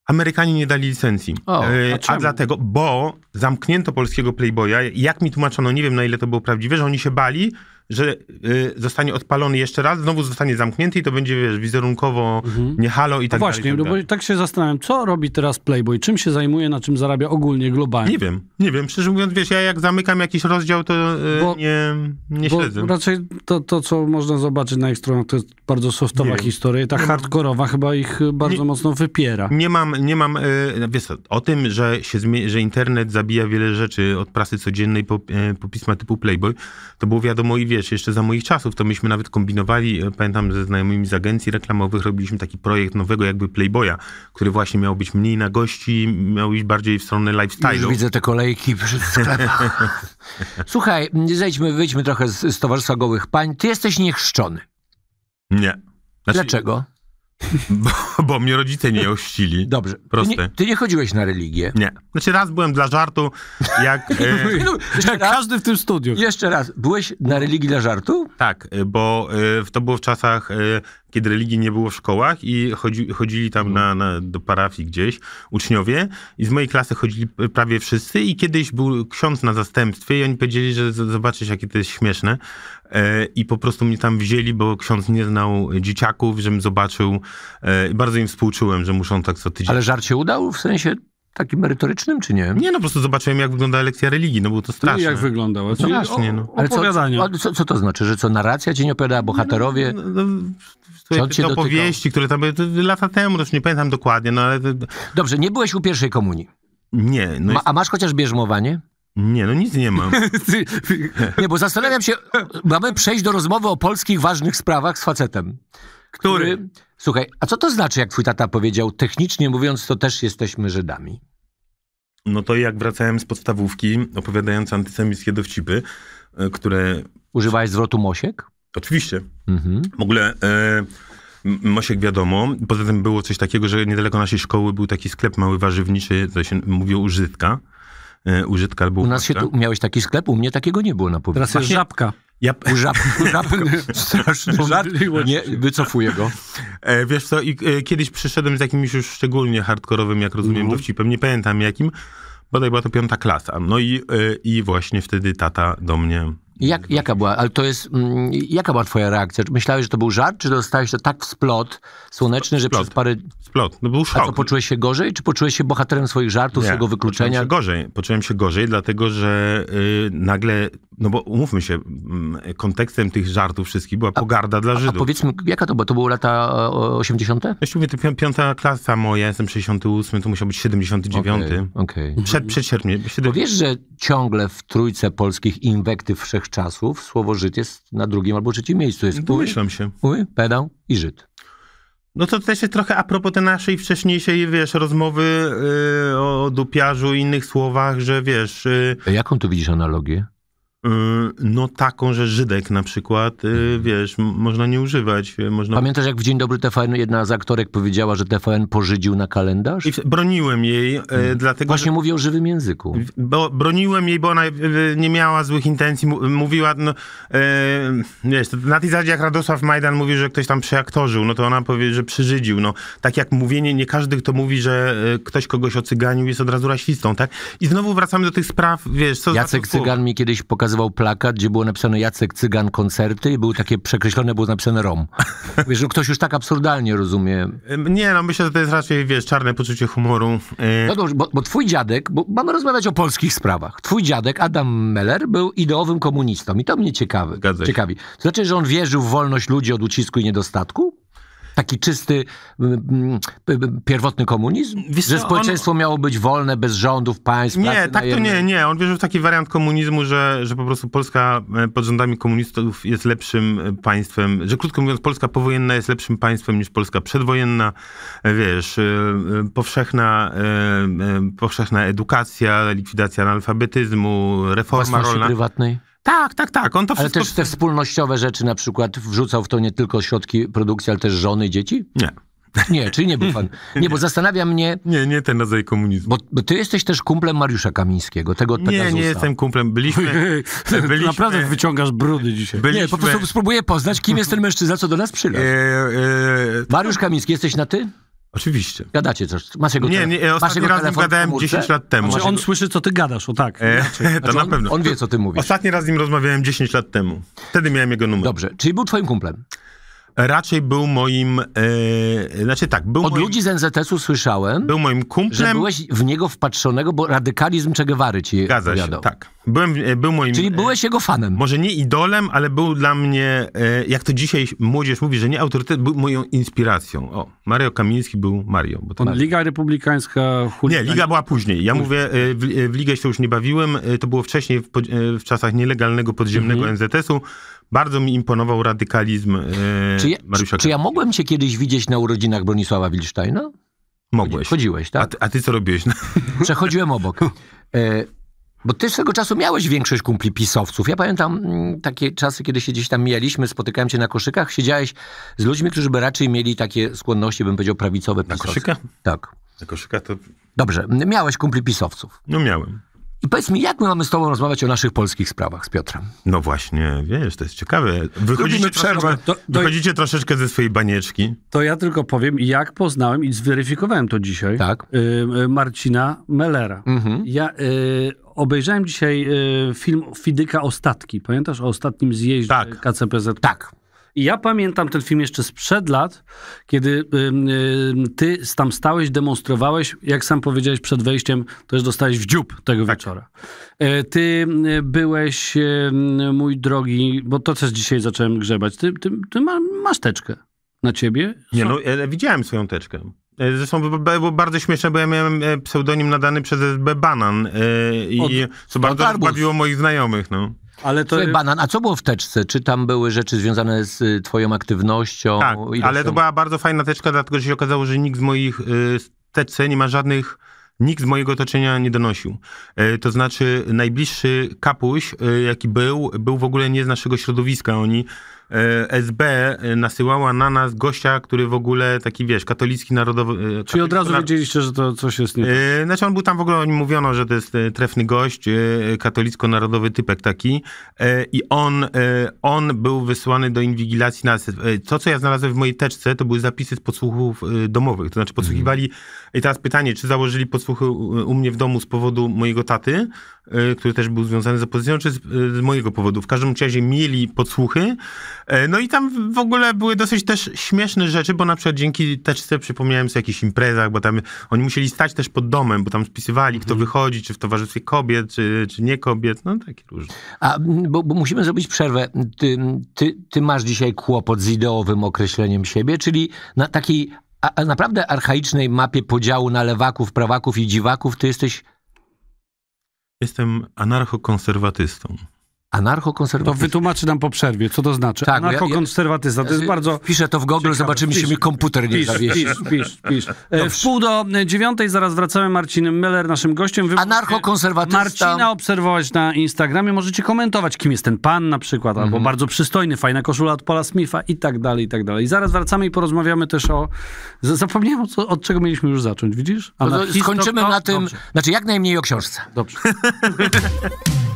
Amerykanie nie dali licencji. O, a, y, a dlatego, bo zamknięto polskiego Playboya. Jak mi tłumaczono, nie wiem na ile to było prawdziwe, że oni się bali, że y, zostanie odpalony jeszcze raz, znowu zostanie zamknięty i to będzie, wiesz, wizerunkowo mhm. nie halo i no tak Właśnie, dalej. Właśnie, tak no tak się zastanawiam, co robi teraz Playboy? Czym się zajmuje, na czym zarabia ogólnie, globalnie? Nie wiem, nie wiem. Szczerze mówiąc, wiesz, ja jak zamykam jakiś rozdział, to y, bo, nie, nie bo śledzę. raczej to, to, co można zobaczyć na ich stronach, to jest bardzo softowa nie. historia. Ta nie hardkorowa chyba ich bardzo nie, mocno wypiera. Nie mam, nie mam, y, no wiesz, o tym, że, się że internet zabija wiele rzeczy od prasy codziennej po, y, po pisma typu Playboy, to było wiadomo i wiesz, wiesz, jeszcze za moich czasów to myśmy nawet kombinowali, e, pamiętam ze znajomymi z agencji reklamowych, robiliśmy taki projekt nowego jakby Playboya, który właśnie miał być mniej na gości, miał iść bardziej w stronę lifestyle. Już widzę te kolejki przy sklepach. Słuchaj, zejdźmy, wyjdźmy trochę z, z Towarzystwa Gołych Pań. Ty jesteś niechrzczony. Nie. Znaczy, Dlaczego? Bo, bo, mnie rodzice nie ościli. Dobrze. Proste. Ty nie, ty nie, chodziłeś na religię. Nie. Znaczy raz byłem dla żartu, jak, e, każdy w tym studiu. Jeszcze raz. Byłeś na religii dla żartu? Tak, e, bo e, to było w czasach e, kiedy religii nie było w szkołach i chodzi, chodzili tam na, na, do parafii gdzieś uczniowie i z mojej klasy chodzili prawie wszyscy i kiedyś był ksiądz na zastępstwie i oni powiedzieli, że zobaczysz jakie to jest śmieszne e, i po prostu mnie tam wzięli, bo ksiądz nie znał dzieciaków, żebym zobaczył e, bardzo im współczułem, że muszą tak co tydzień. Ale żart się udał w sensie takim merytorycznym, czy nie? Nie, no po prostu zobaczyłem, jak wygląda lekcja religii, no było to straszne. No I jak wyglądała? No strasznie, no. Ale co, co, co, to znaczy, że co, narracja ci nie opowiadała, bohaterowie? No, no, no, no Słuchaj, te opowieści, które tam były lata temu, już nie pamiętam dokładnie, no ale... Dobrze, nie byłeś u pierwszej komunii. Nie. No Ma, a masz chociaż bierzmowanie? Nie, no nic nie mam. nie, bo zastanawiam się, mamy przejść do rozmowy o polskich ważnych sprawach z facetem. Który? który? Słuchaj, a co to znaczy, jak twój tata powiedział, technicznie mówiąc, to też jesteśmy Żydami? No to jak wracałem z podstawówki, opowiadając antysemickie dowcipy, e, które... Używałeś zwrotu Mosiek? Oczywiście. Mhm. W ogóle e, Mosiek wiadomo. Poza tym było coś takiego, że niedaleko naszej szkoły był taki sklep mały warzywniczy, to się mówiło użytka. E, użytka albo U nas się tu, miałeś taki sklep, u mnie takiego nie było na powierzchni. Teraz jest żabka. Ja... Żab, straszny żart. Nie, wycofuję go. E, wiesz co, i, e, kiedyś przyszedłem z jakimś już szczególnie hardkorowym, jak rozumiem, mm. dowcipem, nie pamiętam jakim, bodaj była to piąta klasa. No i, e, i właśnie wtedy tata do mnie jak, jaka była, ale to jest, mm, jaka była twoja reakcja? Czy myślałeś, że to był żart, czy dostałeś to tak w splot słoneczny, splot, że przez parę... Splot, no był szok. A co, poczułeś się gorzej, czy poczułeś się bohaterem swoich żartów, Nie, swojego wykluczenia? Poczułem się gorzej, poczułem się gorzej, dlatego że y, nagle, no bo umówmy się, mm, kontekstem tych żartów wszystkich była a, pogarda dla Żydów. A, a powiedzmy, jaka to była? To były lata 80? Jeśli mówię, to pi piąta klasa moja, jestem 68, to musiał być 79. Okej. Okay, okay. Przed, przed sierpniem. Bo wiesz, że ciągle w trójce polskich inwektyw wszech czasów słowo Żyd jest na drugim albo trzecim miejscu. Jest no, Domyślam się. Mój, pedał i Żyd. No to też jest trochę a propos tej naszej wcześniejszej, wiesz, rozmowy yy, o dupiarzu i innych słowach, że wiesz... Yy... Jaką tu widzisz analogię? Y, no taką, że Żydek na przykład, y, mhm. wiesz, można nie używać. Y, można... Pamiętasz, jak w Dzień Dobry TVN jedna z aktorek powiedziała, że TVN pożydził na kalendarz? I broniłem jej, mhm. dlatego... Właśnie że... mówię o żywym języku. Bo, broniłem jej, bo ona nie miała złych intencji, mówiła, no, e, wiesz, na tej zasadzie jak Radosław Majdan mówił, że ktoś tam przeaktorzył, no to ona powie, że przyżydził. No, tak jak mówienie, nie każdy, kto mówi, że ktoś kogoś ocyganił jest od razu rasistą, tak? I znowu wracamy do tych spraw, wiesz... Co Jacek Cygan mi kiedyś pokazał pokazywał plakat, gdzie było napisane Jacek Cygan koncerty i były takie przekreślone, było napisane Rom. Wiesz, że ktoś już tak absurdalnie rozumie. Nie, no myślę, że to jest raczej, wiesz, czarne poczucie humoru. Y. No dobrze, bo, bo twój dziadek, bo mamy rozmawiać o polskich sprawach. Twój dziadek, Adam Meller, był ideowym komunistą i to mnie ciekawy, ciekawi. To znaczy, że on wierzył w wolność ludzi od ucisku i niedostatku? taki czysty, pierwotny komunizm? Wiesz, że społeczeństwo on... miało być wolne, bez rządów, państw, Nie, tak najemnej. to nie, nie. On wierzył w taki wariant komunizmu, że, że po prostu Polska e, pod rządami komunistów jest lepszym e, państwem, że krótko mówiąc Polska powojenna jest lepszym państwem niż Polska przedwojenna, e, wiesz, powszechna, powszechna edukacja, likwidacja analfabetyzmu, reforma rolna. prywatnej? Tak, tak, tak. On to ale wszystko... Ale też te wspólnościowe rzeczy na przykład wrzucał w to nie tylko środki produkcji, ale też żony i dzieci? Nie. Nie, czyli nie był fan. Nie, nie, bo zastanawia mnie. Nie, nie ten rodzaj komunizmu. Bo, bo ty jesteś też kumplem Mariusza Kamińskiego, tego od Nie, nie jestem kumplem. Byliśmy. byliśmy naprawdę wyciągasz brudy dzisiaj. Byliśmy, nie, po prostu spróbuję poznać, kim jest ten mężczyzna, co do nas przyleciał. E, e, Mariusz Kamiński, jesteś na ty? Oczywiście. Gadacie coś. Masz jego Nie, nie, ja ostatni raz nim gadałem 10 lat temu. Czy znaczy, on słyszy, co ty gadasz, o tak. E, znaczy, to na on, pewno. On wie, co ty mówisz. Ostatni raz z nim rozmawiałem 10 lat temu. Wtedy miałem jego numer. Dobrze, czyli był twoim kumplem raczej był moim, e, znaczy tak, był Od moim, ludzi z NZS-u słyszałem, był moim kumplem, że byłeś w niego wpatrzonego, bo radykalizm Che Guevary ci Zgadza Się, tak. Byłem, e, był moim, Czyli e, byłeś jego fanem. Może nie idolem, ale był dla mnie, jak to dzisiaj młodzież mówi, że nie autorytet, był moją inspiracją. O, Mario Kamiński był Mario. Bo Liga Republikańska... Huligan... Nie, Liga była później. Ja mówię, w, w Ligę się już nie bawiłem, to było wcześniej, w, w czasach nielegalnego podziemnego mhm. NZS-u. Bardzo mi imponował radykalizm e, czy ja, Mariusza czy, czy ja mogłem cię kiedyś widzieć na urodzinach Bronisława Wilsztajna? Mogłeś. Chodziłeś, tak? A ty, a ty co robiłeś? No. Przechodziłem obok. E, bo ty swego czasu miałeś większość kumpli pisowców. Ja pamiętam mm, takie czasy, kiedy się gdzieś tam mijaliśmy, spotykałem cię na koszykach, siedziałeś z ludźmi, którzy by raczej mieli takie skłonności, bym powiedział, prawicowe pisowce. Na koszykach? Tak. Na koszykach to... Dobrze, miałeś kumpli pisowców. No miałem. I powiedz mi, jak my mamy z tobą rozmawiać o naszych polskich sprawach z Piotrem? No właśnie, wiesz, to jest ciekawe. Wychodzicie, przerwę, to, to, wychodzicie troszeczkę ze swojej banieczki. To ja tylko powiem, jak poznałem i zweryfikowałem to dzisiaj tak. y, y Marcina Mellera. Mhm. Ja y, obejrzałem dzisiaj y, film Fidyka Ostatki. Pamiętasz o ostatnim zjeździe tak. KCPZ? Tak. I ja pamiętam ten film jeszcze sprzed lat, kiedy y, y, ty tam stałeś, demonstrowałeś, jak sam powiedziałeś przed wejściem, też dostałeś w dziób tego tak. wieczora. E, ty y, byłeś, mój drogi, bo to też dzisiaj zacząłem grzebać, ty, ty, ty masz teczkę na ciebie. Nie, no, ja widziałem swoją teczkę. E, zresztą było bardzo śmieszne, bo ja miałem e, pseudonim nadany przez SB Banan i Od, co bardzo bawiło moich znajomych. No. Ale to... banan, a co było w teczce? Czy tam były rzeczy związane z y, twoją aktywnością? Tak, ilością? ale to była bardzo fajna teczka, dlatego że się okazało, że nikt z moich y, teczce nie ma żadnych nikt z mojego otoczenia nie donosił. Y, to znaczy, najbliższy kapuś, y, jaki był, był w ogóle nie z naszego środowiska. Oni E, SB e, nasyłała na nas gościa, który w ogóle taki, wiesz, katolicki, narodowy... E, Czyli katolicki, od razu wiedzieliście, że to coś jest nie tak. Znaczy on był tam, w ogóle o nim mówiono, że to jest trefny gość, katolicko-narodowy typek taki i on, on był wysłany do inwigilacji na... To, co ja znalazłem w mojej teczce, to były zapisy z podsłuchów domowych, to znaczy mhm. podsłuchiwali mhm i teraz pytanie, czy założyli podsłuchy u mnie w domu z powodu mojego taty, y, który też był związany z opozycją, czy z, y, mojego powodu? W każdym razie mieli podsłuchy. E, no i tam w ogóle były dosyć też śmieszne rzeczy, bo na przykład dzięki teczce przypomniałem sobie o jakichś imprezach, bo tam oni musieli stać też pod domem, bo tam spisywali, mhm. kto wychodzi, czy w towarzystwie kobiet, czy, czy nie kobiet, no takie różne. A, bo, bo musimy zrobić przerwę. Ty, ty, ty masz dzisiaj kłopot z ideowym określeniem siebie, czyli na takiej a, naprawdę archaicznej mapie podziału na lewaków, prawaków i dziwaków ty jesteś... Jestem anarchokonserwatystą. Anarchokonserwatyzm. To wytłumaczy nam po przerwie, co to znaczy. Tak, Anarchokonserwatyzm. Ja, ja, to jest bardzo. Piszę to w Google, zobaczymy, czy się mi komputer nie pisz, zawiesi. Pisz, pisz, pisz. E, w pół do e, dziewiątej zaraz wracamy. Marcin Miller, naszym gościem. Wy Anarchokonserwatysta. Marcina obserwować na Instagramie. Możecie komentować, kim jest ten pan na przykład, mhm. albo bardzo przystojny, fajna koszula od Paula Smitha i tak dalej, i tak dalej. I zaraz wracamy i porozmawiamy też o... Zapomniałem, od, od czego mieliśmy już zacząć, widzisz? Anarchisto... Skończymy na tym, Dobrze. znaczy jak najmniej o książce. Dobrze.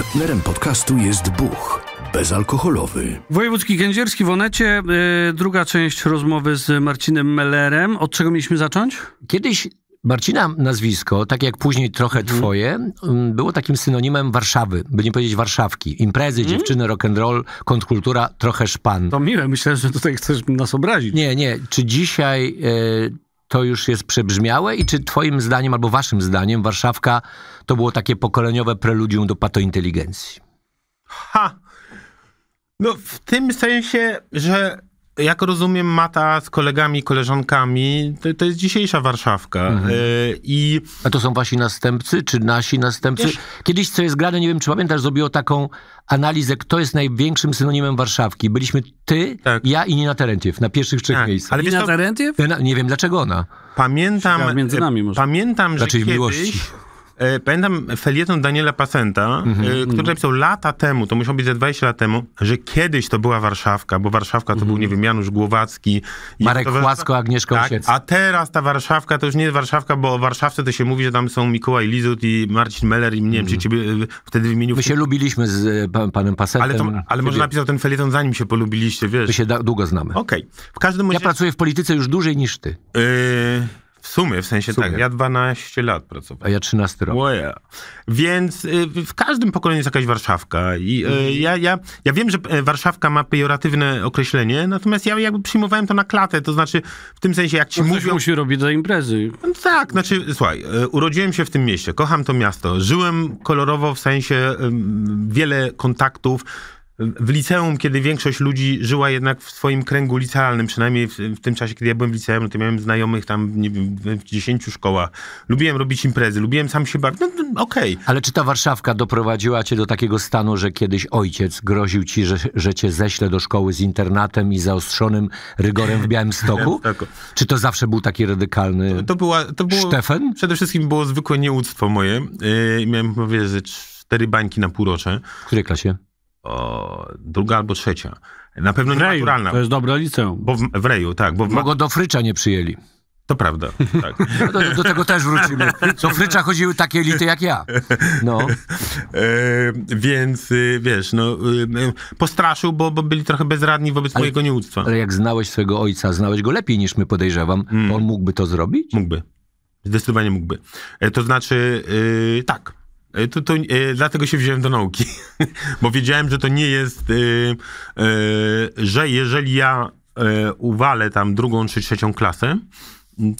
Partnerem podcastu jest Buch. Bezalkoholowy. Wojewódzki Kędzierski w Onecie. Yy, druga część rozmowy z Marcinem Mellerem. Od czego mieliśmy zacząć? Kiedyś Marcina nazwisko, tak jak później trochę mhm. mm. twoje, było takim synonimem Warszawy, by nie powiedzieć Warszawki. Imprezy, mm. dziewczyny, rock'n'roll, kontkultura, trochę szpan. To miłe, myślę, że tutaj chcesz nas obrazić. Nie, nie. Czy dzisiaj y, to już jest przebrzmiałe i czy twoim zdaniem albo waszym zdaniem Warszawka to było takie pokoleniowe preludium do patointeligencji? Ha! No w tym sensie, że jak rozumiem, Mata z kolegami, koleżankami, to, to jest dzisiejsza Warszawka. Mhm. Y, i... A to są wasi następcy, czy nasi następcy? Wiesz... Kiedyś, co jest grane, nie wiem, czy pamiętasz, zrobiło taką analizę, kto jest największym synonimem Warszawki. Byliśmy ty, tak. ja i Nina Terentiew na pierwszych trzech tak. miejscach. Ale Nina to... Terentiew? Nie wiem, dlaczego ona. Pamiętam, między nami może. pamiętam, że Raczej kiedyś... miłości E, pamiętam felieton Daniela Pasenta, mm-hmm. który napisał mhm. lata temu, to musiał być ze 20 lat temu, że kiedyś to była Warszawka, bo Warszawka to mm-hmm. był, mhm. nie wiem, Janusz Głowacki. Marek Płasko, Chłasko, Agnieszka tak, A teraz ta Warszawka to już nie jest Warszawka, bo o Warszawce to się mówi, że tam są Mikołaj Lizut i Marcin Meller i nie wiem, mm. czy mhm. ciebie e, wtedy wymienił. My się lubiliśmy z panem Pasentem. Ale, to, ale może napisał ten felieton zanim się polubiliście, wiesz. My się da- długo znamy. Okej. Okay. W każdym razie... Ja pracuję w polityce już dłużej niż ty. Yy... W sumie, w sensie w sumie. tak, ja 12 lat pracowałem. A ja 13 rok. Wow, Więc y, w każdym pokoleniu jest jakaś Warszawka i y, mhm. ja, ja, ja wiem, że e, Warszawka ma pejoratywne określenie, natomiast ja jakby przyjmowałem to na klatę, to znaczy w tym sensie jak ci no mówią... musi robić za imprezy. No, tak, znaczy słuchaj, y, urodziłem się w tym mieście, kocham to miasto, żyłem kolorowo w sensie wiele kontaktów, w liceum, kiedy większość ludzi żyła jednak w swoim kręgu licealnym, przynajmniej w, w tym czasie, kiedy ja byłem w liceum, no to miałem znajomych tam, nie wiem, w dziesięciu szkołach. Lubiłem robić imprezy, lubiłem sam się bawić, no, no okej. Okay. Ale czy ta Warszawka doprowadziła cię do takiego stanu, że kiedyś ojciec groził ci, że, że cię ześle do szkoły z internatem i zaostrzonym rygorem w stoku? Tak. czy to zawsze był taki radykalny to, to była, to było, Stefan? Przede wszystkim było zwykłe nieuctwo moje. Yy, miałem, powiedzieć cztery bańki na półrocze. W której klasie? o, druga albo trzecia. Na pewno nie Reju, naturalna. To jest dobre liceum. Bo w, w Reju, tak. Bo, w, bo go do Frycza nie przyjęli. To prawda. Tak. No do, do, tego też wrócimy. Do Frycza chodziły takie elity jak ja. No. E, więc y, wiesz, no, y, y, postraszył, bo, bo byli trochę bezradni wobec ale, mojego nieuctwa. Ale jak znałeś swojego ojca, znałeś go lepiej niż my podejrzewam, mm. on mógłby to zrobić? Mógłby. Zdecydowanie mógłby. E, to znaczy, e, tak. E, to, to, e, dlatego się wziąłem do nauki, bo wiedziałem, że to nie jest, e, e, że jeżeli ja e, uwalę tam drugą czy trzecią klasę,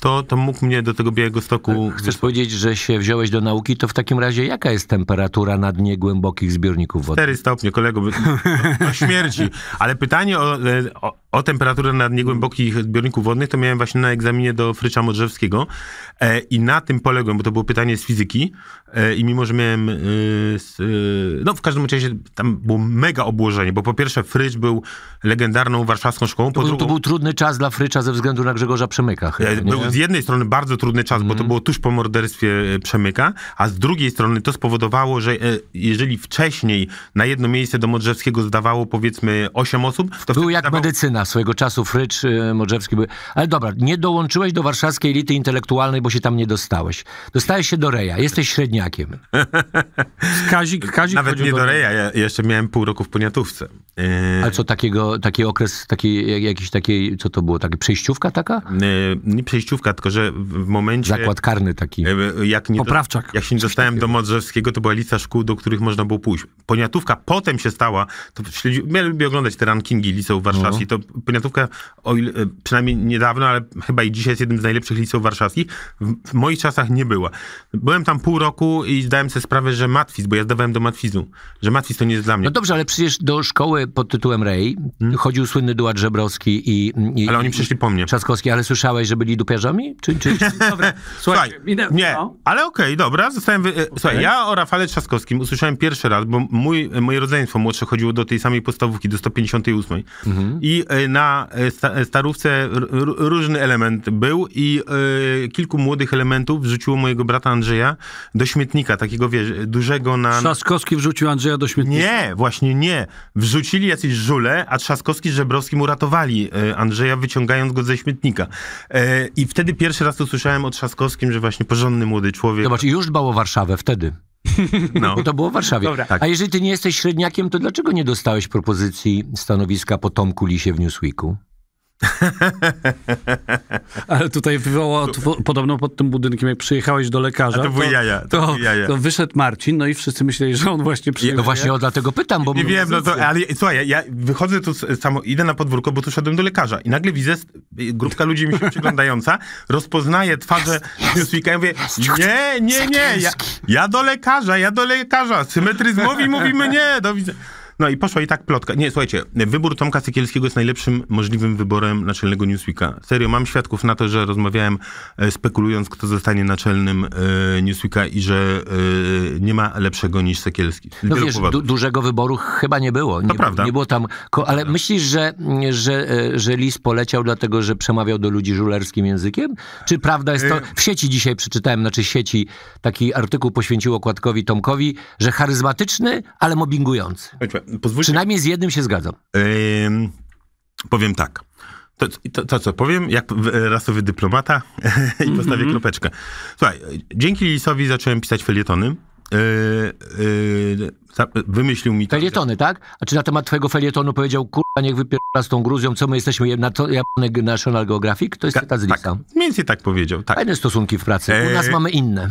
to, to mógł mnie do tego białego stoku. Tak. Chcesz powiedzieć, że się wziąłeś do nauki, to w takim razie jaka jest temperatura na dnie głębokich zbiorników wody? 4 stopnie, kolego, to śmierci. Ale pytanie o, e, o, o temperaturę na niegłębokich zbiorników wodnych, to miałem właśnie na egzaminie do Frycza Modrzewskiego e, i na tym poległem, bo to było pytanie z fizyki e, i mimo, że miałem z, e, e, no w każdym razie tam było mega obłożenie, bo po pierwsze Frycz był legendarną warszawską szkołą. To, był, drugą, to był trudny czas dla Frycza ze względu na Grzegorza Przemyka. Chyba, e, był z jednej strony bardzo trudny czas, mm. bo to mhm. było tuż po morderstwie Przemyka, a z drugiej strony to spowodowało, że jeżeli wcześniej na jedno miejsce do Modrzewskiego zdawało powiedzmy 8 osób, to był jak zdawało, medycyna swojego czasu Frycz, y, Modrzewski był, Ale dobra, nie dołączyłeś do warszawskiej elity intelektualnej, bo się tam nie dostałeś. Dostałeś się do Reja, jesteś średniakiem. Kazik, Kazik Nawet nie do Reja, ja jeszcze miałem pół roku w poniatówce. Yy... Ale co, takiego, taki okres, taki, jakiś taki, co to było, taka przejściówka taka? Yy, nie przejściówka, tylko że w momencie... Zakład karny taki. Yy, jak nie Poprawczak. Do, jak się nie dostałem do Modrzewskiego, to była lista szkół, do których można było pójść. Poniatówka potem się stała, to śledzi... ja oglądać te rankingi liceów warszawskich, no. to Poniatówka, o ile, e, przynajmniej niedawno, ale chyba i dzisiaj jest jednym z najlepszych liceów warszawskich, w, w moich czasach nie była. Byłem tam pół roku i zdałem sobie sprawę, że matwiz, bo ja zdawałem do matwizu, że matwiz to nie jest dla mnie. No dobrze, ale przecież do szkoły pod tytułem Rej hmm? chodził słynny Duat Żebrowski i, i Ale oni przyszli po mnie. Trzaskowski, ale słyszałeś, że byli dupiarzami? Czy, czy, czy... Dobra, słuchaj, nie, no. ale okej, okay, dobra, zostałem... Wy... E, okay. Słuchaj, ja o Rafale Trzaskowskim usłyszałem pierwszy raz, bo mój, moje rodzeństwo młodsze chodziło do tej samej podstawówki, do 158. Mhm. I e, na e, e, starówce różny element był i e, kilku młodych elementów wrzuciło mojego brata Andrzeja do śmietnika, takiego wiesz, dużego na... Trzaskowski wrzucił Andrzeja do śmietnika? Nie, właśnie nie. Wrzucili jacyś żule, a Trzaskowski z Żebrowskim uratowali Andrzeja, wyciągając go ze śmietnika. I wtedy pierwszy raz usłyszałem o Trzaskowskim, że właśnie porządny młody człowiek... Zobacz, już dbał o Warszawę wtedy. No. Bo to było w Warszawie. Dobra. A jeżeli ty nie jesteś średniakiem, to dlaczego nie dostałeś propozycji stanowiska po Tomku Lisie w Newsweeku? Ale tutaj wywołał podobno pod tym budynkiem, jak przyjechałeś do lekarza. to były jaja. To, to, to, jaja. to wyszedł Marcin, no i wszyscy myśleli, że on właśnie przyjechał. No właśnie o dlatego pytam, bo... Nie wiem, no to, ale słuchaj, ja wychodzę tu samo, idę na podwórko, bo tu szedłem do lekarza i nagle widzę grupka ludzi mi się przyglądająca, rozpoznaje twarze Newsweeka i mówię, nie, nie, nie, ja, ja do lekarza, ja do lekarza, symetryzmowi mówimy nie, do widzenia. No i poszła i tak plotka. Nie, słuchajcie, wybór Tomka Sykielskiego jest najlepszym możliwym wyborem naczelnego Newsweeka. Serio, mam świadków na to, że rozmawiałem e, spekulując, kto zostanie naczelnym e, Newsweeka i że e, nie ma lepszego niż Sekielski. No wiesz, du dużego wyboru chyba nie było. Nie, to prawda. Nie było tam, ale myślisz, że, że, e, że Lis poleciał dlatego, że przemawiał do ludzi żulerskim językiem? Czy prawda jest to, e- w sieci dzisiaj przeczytałem, znaczy sieci, taki artykuł poświęcił okładkowi Tomkowi, że charyzmatyczny, ale mobbingujący pozwólcie... Przynajmniej z jednym się zgadzam. powiem tak. To, to, to, co powiem, jak e, rasowy dyplomata i mhm. postawię mm -hmm. kropeczkę. Słuchaj, dzięki Lisowi zacząłem pisać felietony. Yy, yy, wymyślił mi... Felietony, tak? tak? A czy na temat twojego felietonu powiedział, kurwa, niech wypierdala z tą Gruzją, co my jesteśmy, na to, National Geographic? To jest ta z Lisa. Tak, mniej więcej tak powiedział, tak. Fajne stosunki w pracy, u nas mamy inne.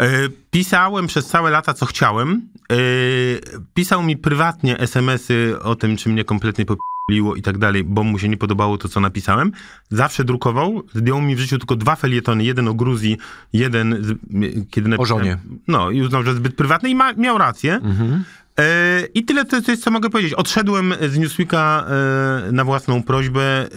E, pisałem przez całe lata, co chciałem. E, pisał mi prywatnie SMSy o tym, czy mnie kompletnie popiło i tak dalej, bo mu się nie podobało to, co napisałem. Zawsze drukował. Zdjął mi w życiu tylko dwa felietony. Jeden o Gruzji, jeden... Z... Kiedy napisałem, o żonie. No i uznał, że zbyt prywatny i ma, miał rację. Mhm. Yy, I tyle to jest, co mogę powiedzieć. Odszedłem z Newsweeka yy, na własną prośbę,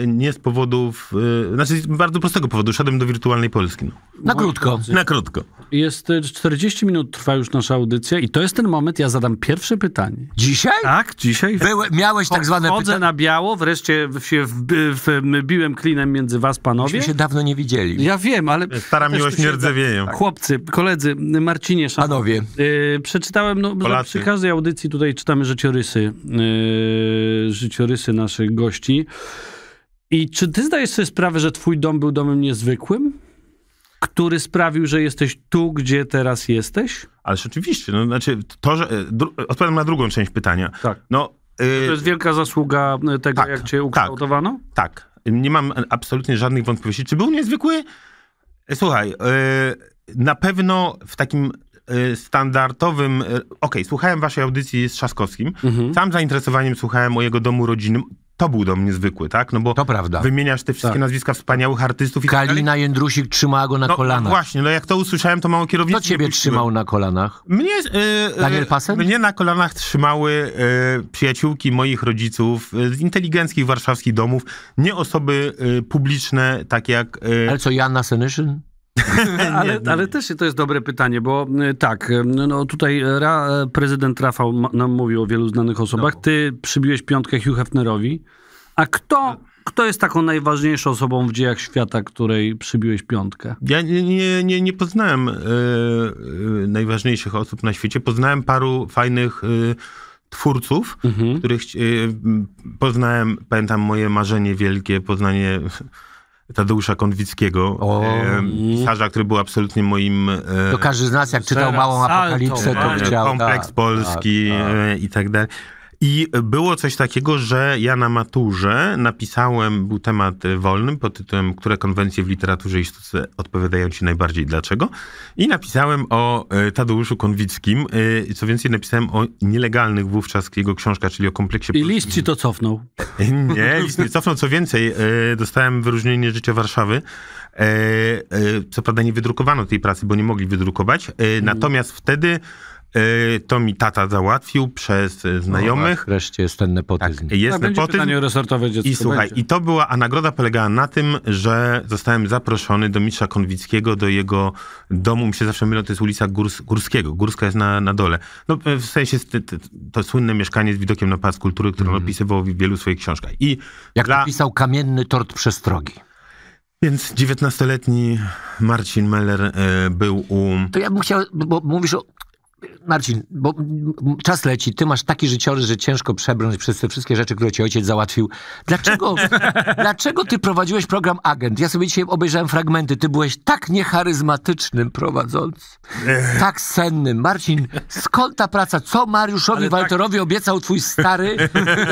yy, nie z powodów, znaczy z bardzo prostego powodu. Szedłem do wirtualnej Polski. No. Na krótko. Na krótko. Jest 40 y, minut trwa już nasza audycja i to jest ten moment, ja zadam pierwsze pytanie. Dzisiaj? Tak, dzisiaj. Były, miałeś tak zwane pytanie na biało, wreszcie się wbiłem klinem między was, panowie. Myśmy się dawno nie widzieli. Ja wiem, ale... Stara miłość nie rdzewieje. Chłopcy, koledzy, Marcinie, szanowni. Panowie. Yy, przeczytałem, no... Polacy każdej audycji tutaj czytamy życiorysy, yy, życiorysy naszych gości. I czy ty zdajesz sobie sprawę, że twój dom był domem niezwykłym? Który sprawił, że jesteś tu, gdzie teraz jesteś? Ależ oczywiście. No, znaczy, to, że, e, odpowiadam na drugą część pytania. Tak. No, yy... To jest wielka zasługa e, tego, tak, jak cię tak. ukształtowano? Tak, tak. Nie mam absolutnie żadnych wątpliwości. Czy był niezwykły? E, słuchaj, yy, na pewno w takim Y, standardowym. Y, okej, okay, słuchałem waszej audycji z Trzaskowskim. Mhm. Sam zainteresowaniem słuchałem o jego domu rodzinnym. To był dom niezwykły, tak? No bo to prawda. wymieniasz te wszystkie tak. nazwiska wspaniałych artystów i tak Kalina tak Jędrusik trzymała go na no, kolanach. Właśnie, no jak to usłyszałem, to mało kierownicę. Kto ciebie trzymał na kolanach? Mnie, yy, Daniel Pasen? Mnie na kolanach trzymały yy, przyjaciółki moich rodziców z inteligenckich warszawskich domów, nie osoby yy, publiczne, tak jak... Ale co, Janna Senyszyn? ale, ale, też to jest dobre pytanie, bo y, tak, y, no tutaj ra, e, prezydent Rafał nam mówił o wielu znanych osobach. No. Ty przybiłeś piątkę Hugh Hefnerowi. A kto, kto jest taką najważniejszą osobą w dziejach świata, której przybiłeś piątkę? Ja nie, nie, nie, nie poznałem e, e, najważniejszych osób na świecie. Poznałem paru fajnych. twórców, mhm. których poznałem, pamiętam moje marzenie wielkie, poznanie Tadeusza Konwickiego, o, e, pisarza, który był absolutnie moim... E, to każdy z nas, jak czytał Małą Apokalipsę, to chciał... E, tak, Kompleks tak, Polski tak, tak. E, i tak dalej. I było coś takiego, że ja na maturze napisałem, był temat wolny pod tytułem Które konwencje w literaturze i sztuce odpowiadają ci najbardziej dlaczego? I napisałem o e, Tadeuszu Konwickim, e, co więcej napisałem o nielegalnych wówczas jego książkach, czyli o kompleksie... I list ci to cofnął. Nie, list nie cofnął. Co więcej, e, dostałem wyróżnienie Życia Warszawy. Co prawda nie wydrukowano tej pracy, bo nie mogli wydrukować. Mhm. Natomiast wtedy E, to mi tata załatwił przez e, no znajomych. No, wreszcie jest ten nepotyzm. Tak, jest no, nepotyzm. resortowe dziecko I słuchaj, będzie. i to była, a nagroda polegała na tym, że zostałem zaproszony do mistrza Konwickiego, do jego domu. Mi się zawsze mylą, to jest ulica Górs Górskiego. Górska jest na, na dole. No e, w sensie to słynne mieszkanie z widokiem na Pałac Kultury, które mm. opisywał w wielu swoich książkach. I Jak dla... napisał Kamienny Tort Przestrogi. Więc 19-letni Marcin Meller y, był u. To ja bym chciał, bo mówisz o Marcin, bo czas leci, ty masz taki życiorys, że ciężko przebrnąć przez te wszystkie rzeczy, które ci ojciec załatwił. Dlaczego, dlaczego ty prowadziłeś program Agent? Ja sobie dzisiaj obejrzałem fragmenty. Ty byłeś tak niecharyzmatycznym prowadzącym, tak sennym. Marcin, skąd ta praca? Co Mariuszowi Ale tak. Walterowi tak... obiecał twój stary?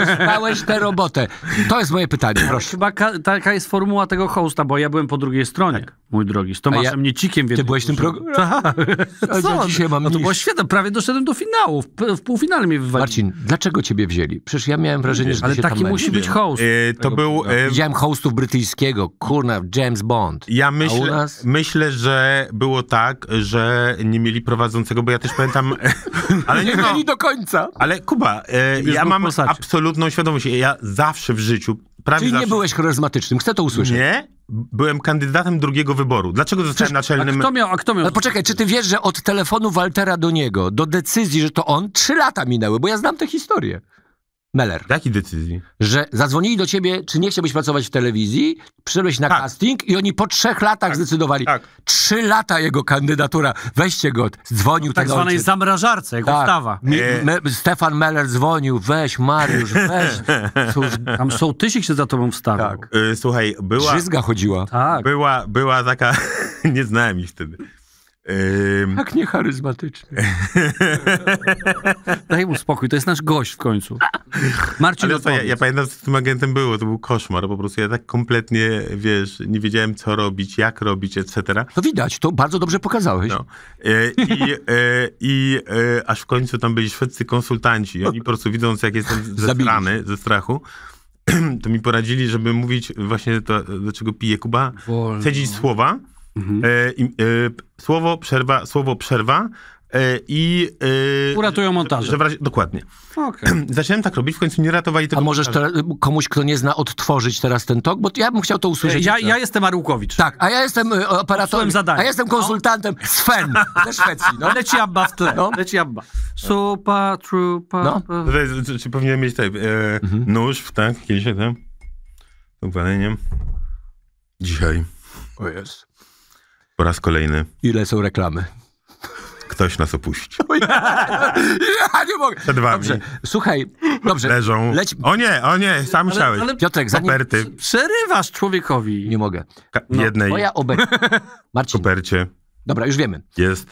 Dostałeś tę robotę. To jest moje pytanie, tak, proszę. Chyba taka jest formuła tego hosta, bo ja byłem po drugiej stronie, tak. mój drogi, z Tomaszem A ja... Niecikiem. Ty byłeś tym programem? Tak. Co? Ja dzisiaj mam no to było świetne no, prawie doszedłem do finału. W, w półfinale mnie wywalili. Marcin, dlaczego ciebie wzięli? Przecież ja miałem wrażenie, że Ale taki tam musi być host. E, to był... No. E, Widziałem hostów brytyjskiego, kurna, James Bond. Ja myśl, nas... myślę, że było tak, że nie mieli prowadzącego, bo ja też pamiętam... ale nie, no, mieli do końca. Ale Kuba, e, ja mam absolutną świadomość. Ja zawsze w życiu Prawie Czyli zawsze... nie byłeś charyzmatycznym. Chcę to usłyszeć. Nie, byłem kandydatem drugiego wyboru. Dlaczego zostałem Przecież, naczelnym... A kto miał, a kto miał... No poczekaj, czy ty wiesz, że od telefonu Waltera do niego, do decyzji, że to on, trzy lata minęły, bo ja znam tę historię. Meller. Jakiej decyzji? Że zadzwonili do ciebie, czy nie chciałbyś pracować w telewizji, przyszedłeś na tak. casting i oni po trzech latach tak, zdecydowali. Tak. Trzy lata jego kandydatura. Weźcie go, dzwonił no, Tak zwanej ojciec. zamrażarce, jak tak. ustawa. E... Me Stefan Meller dzwonił, weź Mariusz, weź. Cóż, tam sołtysik się za tobą wstawił. Tak. Y, słuchaj, była... Żyzga chodziła. Tak. Była, była taka... nie znałem ich wtedy. Ym... Tak niecharyzmatyczny. Daj mu spokój, to jest nasz gość w końcu. Marcin Ale co, ja, ja, pamiętam, co z tym agentem było, to był koszmar. Po prostu ja tak kompletnie, wiesz, nie wiedziałem, co robić, jak robić, etc. To widać, to bardzo dobrze pokazałeś. No. E, I, e, i e, aż w końcu tam byli szwedzcy konsultanci. Oni po prostu widząc, jak jestem zesrany ze strachu, to mi poradzili, żeby mówić właśnie to, dlaczego pije Kuba, Wolno. cedzić słowa, Mhm. E, e, słowo przerwa, słowo przerwa e, i... E, Uratują montaż dokładnie. Okay. Zacząłem tak robić, w końcu nie ratowali tego. A możesz komuś, kto nie zna, odtworzyć teraz ten tok? Bo ja bym chciał to usłyszeć. Ja, ja jestem Arłukowicz. Tak, a ja jestem e, operatorem. Zadanie. A ja jestem konsultantem no. Sven ze Szwecji. No. Leci Abba w tle. No. Leci Abba. Supa, trupa... No. Czy powinienem mieć tutaj e, mhm. nóż, tak, kiedyś tam, opaleniem. Dzisiaj. O jest. Po raz kolejny. Ile są reklamy? Ktoś nas opuści. Ja nie mogę. Przed wami. Dobrze, słuchaj, dobrze. Leżą. Leć... O nie, o nie, sam myślałeś. Ale, ale Piotrek, zanim... Koperty. Przerywasz człowiekowi. Nie mogę. no, jednej. Twoja obecność. Marcin. Kopercie. Dobra, już wiemy. Jest.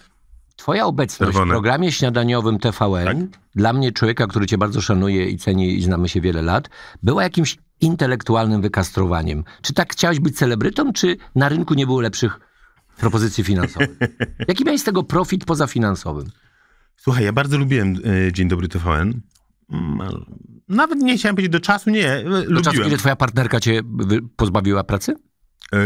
Twoja obecność Czerwone. w programie śniadaniowym TVN, tak? dla mnie człowieka, który cię bardzo szanuje i ceni i znamy się wiele lat, była jakimś intelektualnym wykastrowaniem. Czy tak chciałeś być celebrytą, czy na rynku nie było lepszych propozycji finansowych. Jaki miałeś z tego profit poza finansowym? Słuchaj, ja bardzo lubiłem e, Dzień Dobry TVN. Mm, nawet nie chciałem powiedzieć do czasu, nie. E, do lubiłem. czasu, kiedy twoja partnerka cię pozbawiła pracy?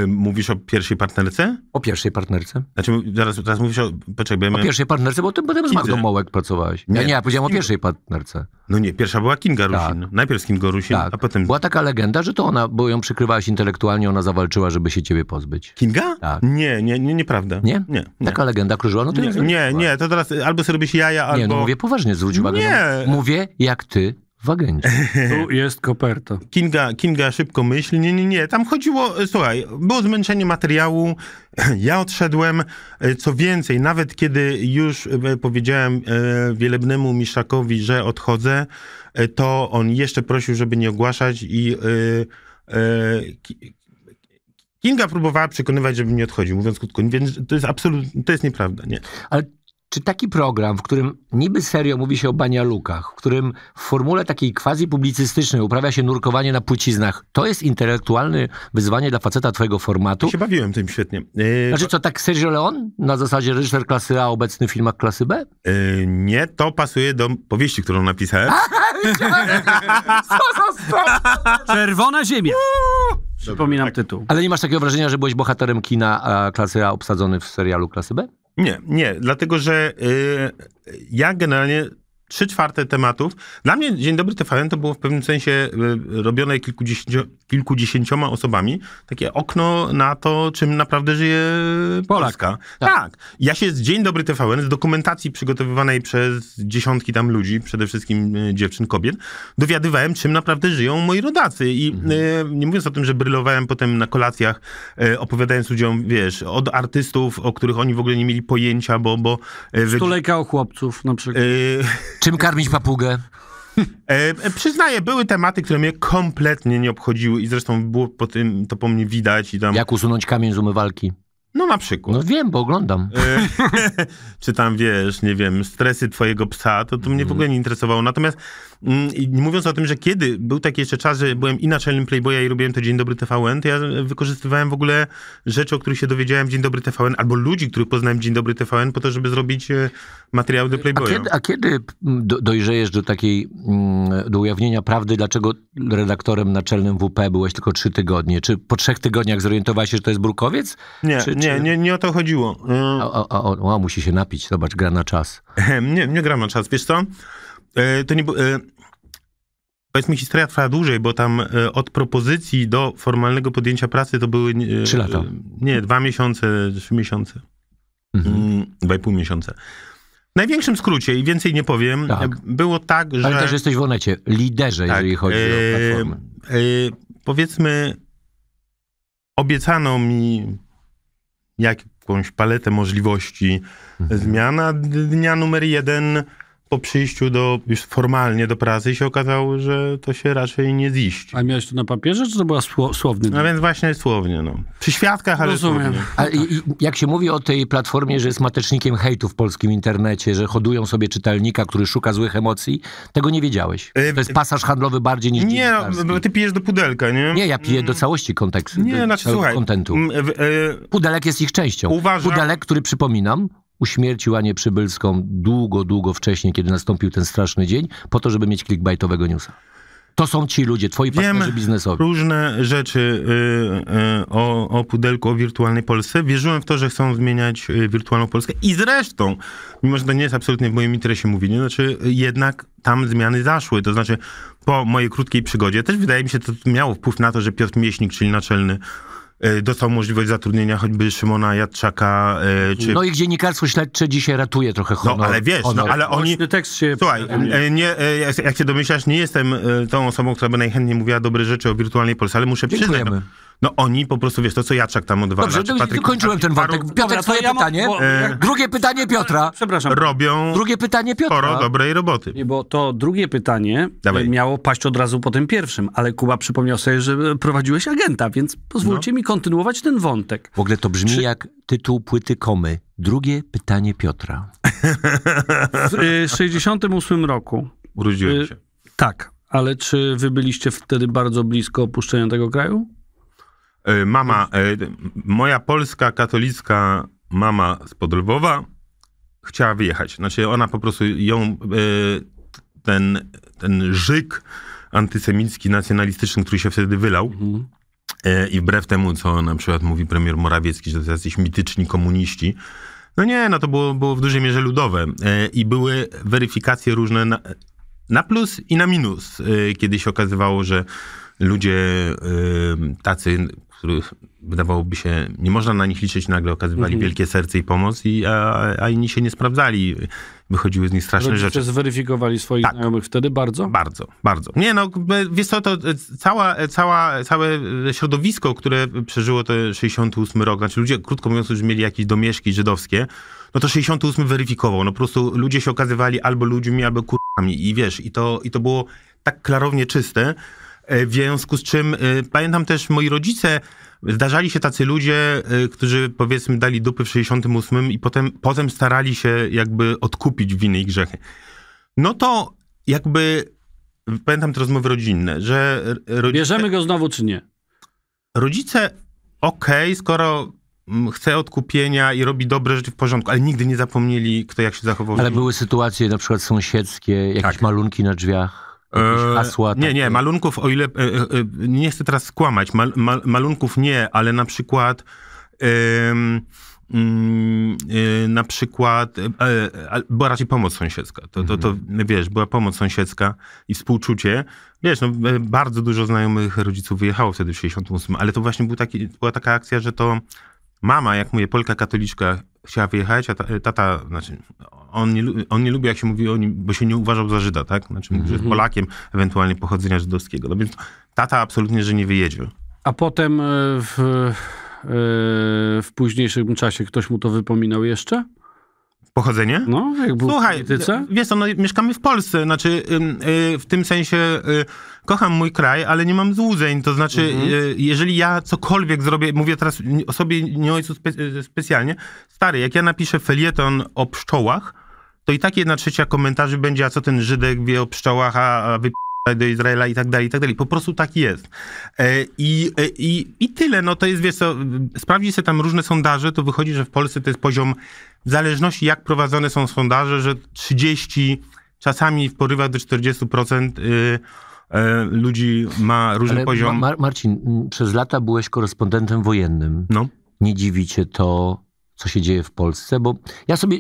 Mówisz o pierwszej partnerce? O pierwszej partnerce. Znaczy, zaraz, teraz mówisz o... Poczekaj, O pierwszej partnerce, bo ty potem z Magdą Mołek pracowałeś. Nie, ja nie, ja powiedziałem Kinga. o pierwszej partnerce. No nie, pierwsza była Kinga tak. Rusin. Tak. Najpierw z Kingo Rusin, tak. a potem... Była taka legenda, że to ona, bo ją przykrywałaś intelektualnie, ona zawalczyła, żeby się ciebie pozbyć. Kinga? Tak. Nie, nie, nie nieprawda. Nie? Nie. nie. Taka legenda krążyła? No to nie, nie, nie, to teraz albo sobie robisz jaja, albo... Nie, no mówię poważnie, zwróć uwagę. No nie. mówię, jak ty w agencie. Tu jest koperta. Kinga, Kinga szybko myśli. Nie, nie, nie. Tam chodziło, e, słuchaj, było zmęczenie materiału. Ja odszedłem. E, co więcej, nawet kiedy już e, powiedziałem wielebnemu Miszakowi, że odchodzę, to on jeszcze prosił, żeby nie ogłaszać i Kinga próbowała przekonywać, żebym nie odchodził, mówiąc krótko. Więc to jest absolutnie, to jest nieprawda, nie? Ale czy taki program, w którym niby serio mówi się o banialukach, w którym w formule takiej quasi publicystycznej uprawia się nurkowanie na płciznach, to jest intelektualne wyzwanie dla faceta twojego formatu? Ja się bawiłem tym świetnie. Yy, znaczy co, tak Sergio Leon? Na zasadzie reżyser klasy A, obecny w filmach klasy B? E, nie, to pasuje do powieści, którą napisałem. co Czerwona ziemia! Przypominam tak. tytuł. Ale nie masz takiego wrażenia, że byłeś bohaterem kina a klasy A obsadzony w serialu klasy B? Nie, nie, dlatego że y, ja generalnie trzy czwarte tematów. Dla mnie Dzień Dobry TVN to było w pewnym sensie y, robione kilkudziesięcio, kilkudziesięcioma osobami. Takie okno na to, czym naprawdę żyje Polska. Polska. Tak. tak. Ja się z Dzień Dobry TVN, z dokumentacji przygotowywanej przez dziesiątki tam ludzi, przede wszystkim y, dziewczyn, kobiet, dowiadywałem, czym naprawdę żyją moi rodacy. I mhm. Y, nie mówiąc o tym, że brylowałem potem na kolacjach, opowiadając ludziom, wiesz, od artystów, o których oni w ogóle nie mieli pojęcia, bo... bo Stulejka o chłopców na przykład. Czym karmić papugę? E, e, przyznaję, były tematy, które mnie kompletnie nie obchodziły i zresztą było po tym, to po mnie widać. I tam... Jak usunąć kamień z umywalki? No na przykład. No wiem, bo oglądam. E, czy tam, wiesz, nie wiem, stresy twojego psa, to, to mnie w mhm. ogóle nie interesowało. Natomiast mm, mówiąc o tym, że kiedy, był taki jeszcze czas, że byłem i naczelnym Playboya i robiłem to Dzień Dobry TVN, to ja wykorzystywałem w ogóle rzeczy, o których się dowiedziałem Dzień Dobry TVN, albo ludzi, których poznałem Dzień Dobry TVN, po to, żeby zrobić e, materiały do Playboya. A kiedy, a kiedy mm, do, dojrzejesz do takiej, mm, do ujawnienia prawdy, dlaczego redaktorem naczelnym WP byłeś tylko trzy tygodnie? Czy po trzech tygodniach zorientowałeś się, że to jest Brukowiec? Nie, czy, nie. Nie, nie, nie o to chodziło. A, on musi się napić, zobacz, gra na czas. nie, nie gra na czas, wiesz co? E, to nie... E, powiedzmy, historia trwa dłużej, bo tam e, od propozycji do formalnego podjęcia pracy to były... Trzy lata. Nie, dwa miesiące, trzy miesiące. Mhm. Mm, dwa i pół miesiące. W największym skrócie i więcej nie powiem, tak. było tak, że... Ale też jesteś w Onecie, liderze, tak, jeżeli chodzi o platformę. Yy, powiedzmy, obiecano mi jakąś paletę możliwości mhm. zmian, a dnia numer jeden po przyjściu do, już formalnie do pracy się okazało, że to się raczej nie ziści. A miałeś to na papierze, czy to była słowny? No więc właśnie słownie, no. Przy świadkach, ale Rozumiem. jak się mówi o tej platformie, że jest matecznikiem hejtu w polskim internecie, że hodują sobie czytelnika, który szuka złych emocji, tego nie wiedziałeś. E, to jest pasaż handlowy bardziej niż Nie, no, ty pijesz do pudelka, nie? Nie, ja piję do mm. całości kontekstu. Nie, do znaczy, słuchaj. Kontentu. Mm, e, Pudelek jest ich częścią. Uważam, Pudelek, który przypominam, uśmiercił Anię Przybylską długo, długo wcześniej, kiedy nastąpił ten straszny dzień, po to, żeby mieć clickbaitowego newsa. To są ci ludzie, twoi Wiem partnerzy biznesowi. różne rzeczy y, y, o, o pudelku, o wirtualnej Polsce. Wierzyłem w to, że chcą zmieniać y, wirtualną Polskę i zresztą, mimo że to nie jest absolutnie w moim interesie mówienie, znaczy jednak tam zmiany zaszły. To znaczy po mojej krótkiej przygodzie też wydaje mi się, to miało wpływ na to, że Piotr Mieśnik, czyli naczelny E, dostał możliwość zatrudnienia choćby Szymona Jadczaka. E, czy... No i dziennikarstwo śledcze dzisiaj ratuje trochę no, honor. No ale wiesz, no ale oni... Tekst się... Słuchaj, nie, e, jak się domyślasz, nie jestem tą osobą, która by najchętniej mówiła dobre rzeczy o wirtualnej Polsce, ale muszę no, Dziękujemy. przyznać, no oni po prostu, wiesz, to co Jaczak tam odwala. Dobrze, Patryk, kończyłem ten wątek. Paru... Piotr, znaczy, no twoje ja pytanie. Bo... E, drugie pytanie Piotra. Przepraszam. Robią drugie pytanie Piotra. sporo dobrej roboty. Nie, bo to drugie pytanie e, Dawaj. miało paść od razu po tym pierwszym, ale Kuba przypomniał sobie, że e, prowadziłeś agenta, więc pozwólcie no. mi kontynuować ten wątek. W ogóle to brzmi czy... jak tytuł płyty komy. Drugie pytanie Piotra. W 68 roku. Urodziłem się. Tak, ale czy wy byliście wtedy bardzo blisko opuszczenia tego kraju? E, mama, e, moja polska katolicka mama z Podlwowa chciała wyjechać. Znaczy ona po prostu ją, e, ten, ten żyk antysemicki, nacjonalistyczny, który się wtedy wylał, mhm. I wbrew temu, co na przykład mówi premier Morawiecki, że to jacyś mityczni komuniści, no nie, no to było, było w dużej mierze ludowe. I były weryfikacje różne na, na plus i na minus, kiedy się okazywało, że ludzie tacy których wydawałoby się, nie można na nich liczyć, nagle okazywali mhm. wielkie serce i pomoc, i, a, a inni się nie sprawdzali. Wychodziły z nich straszne Rodzice rzeczy. zweryfikowali swoich tak. znajomych wtedy bardzo? Bardzo, bardzo. Nie no, wiesz co, to e, cała, e, cała, całe e, środowisko, które przeżyło te 68 rok, znaczy ludzie, krótko mówiąc, już mieli jakieś domieszki żydowskie, no to 68 weryfikował. No po prostu ludzie się okazywali albo ludźmi, albo kurami i wiesz, i to, i to było tak klarownie czyste, E, w związku z czym e, pamiętam też moi rodzice, zdarzali się tacy ludzie, e, którzy powiedzmy dali dupy w 68 i potem, potem starali się jakby odkupić winy i grzechy. No to jakby pamiętam te rozmowy rodzinne, że... Rodzice, Bierzemy go znowu czy nie? Rodzice, okej, okay, skoro mm, chce odkupienia i robi dobre rzeczy w porządku, ale nigdy nie zapomnieli, kto jak się zachował. Ale były sytuacje na przykład sąsiedzkie, jakieś tak. malunki na drzwiach. E, hasła? Takie? Nie, nie, malunków, o ile, e, e, nie chcę teraz skłamać, mal, mal, malunków nie, ale na przykład... Ym, yy, mm, na przykład, yy, yy, była raczej pomoc sąsiedzka. To, to, to, mhm. wiesz, była pomoc sąsiedzka i współczucie. Wiesz, no, bardzo dużo znajomych rodziców wyjechało wtedy w 68, ale to właśnie był taki, była taka akcja, że to mama, jak mówię, Polka katoliczka, chciała wyjechać, a e, tata, znaczy on nie, on nie lubi, jak się mówi o nim, bo się nie uważał za Żyda, tak? Znaczy że jest mhm. Polakiem, ewentualnie pochodzenia żydowskiego. No więc tata absolutnie, że nie wyjedzie. A potem e, w, e, w późniejszym czasie ktoś mu to wypominał jeszcze? Pochodzenie? No, jak był Słuchaj, w wiesz co, no, mieszkamy w Polsce, znaczy y, w tym sensie y, kocham mój kraj, ale nie mam złudzeń, to znaczy mhm. Y, jeżeli ja cokolwiek zrobię, mówię teraz o sobie, nie ojcu spe specjalnie, stary, jak ja napiszę felieton o pszczołach, to i tak jedna trzecia komentarzy będzie, a co ten Żydek wie o pszczołach, a, a wy do Izraela i tak dalej, i tak dalej. Po prostu tak jest. E, I, e, i, I tyle, no to jest, wiesz co, sprawdzi się tam różne sondaże, to wychodzi, że w Polsce to jest poziom w zależności jak prowadzone są sondaże, że 30, czasami w porywa do 40% y, y, ludzi ma różny Ale poziom. Mar Marcin, przez lata byłeś korespondentem wojennym. No. Nie dziwi cię to, co się dzieje w Polsce, bo ja sobie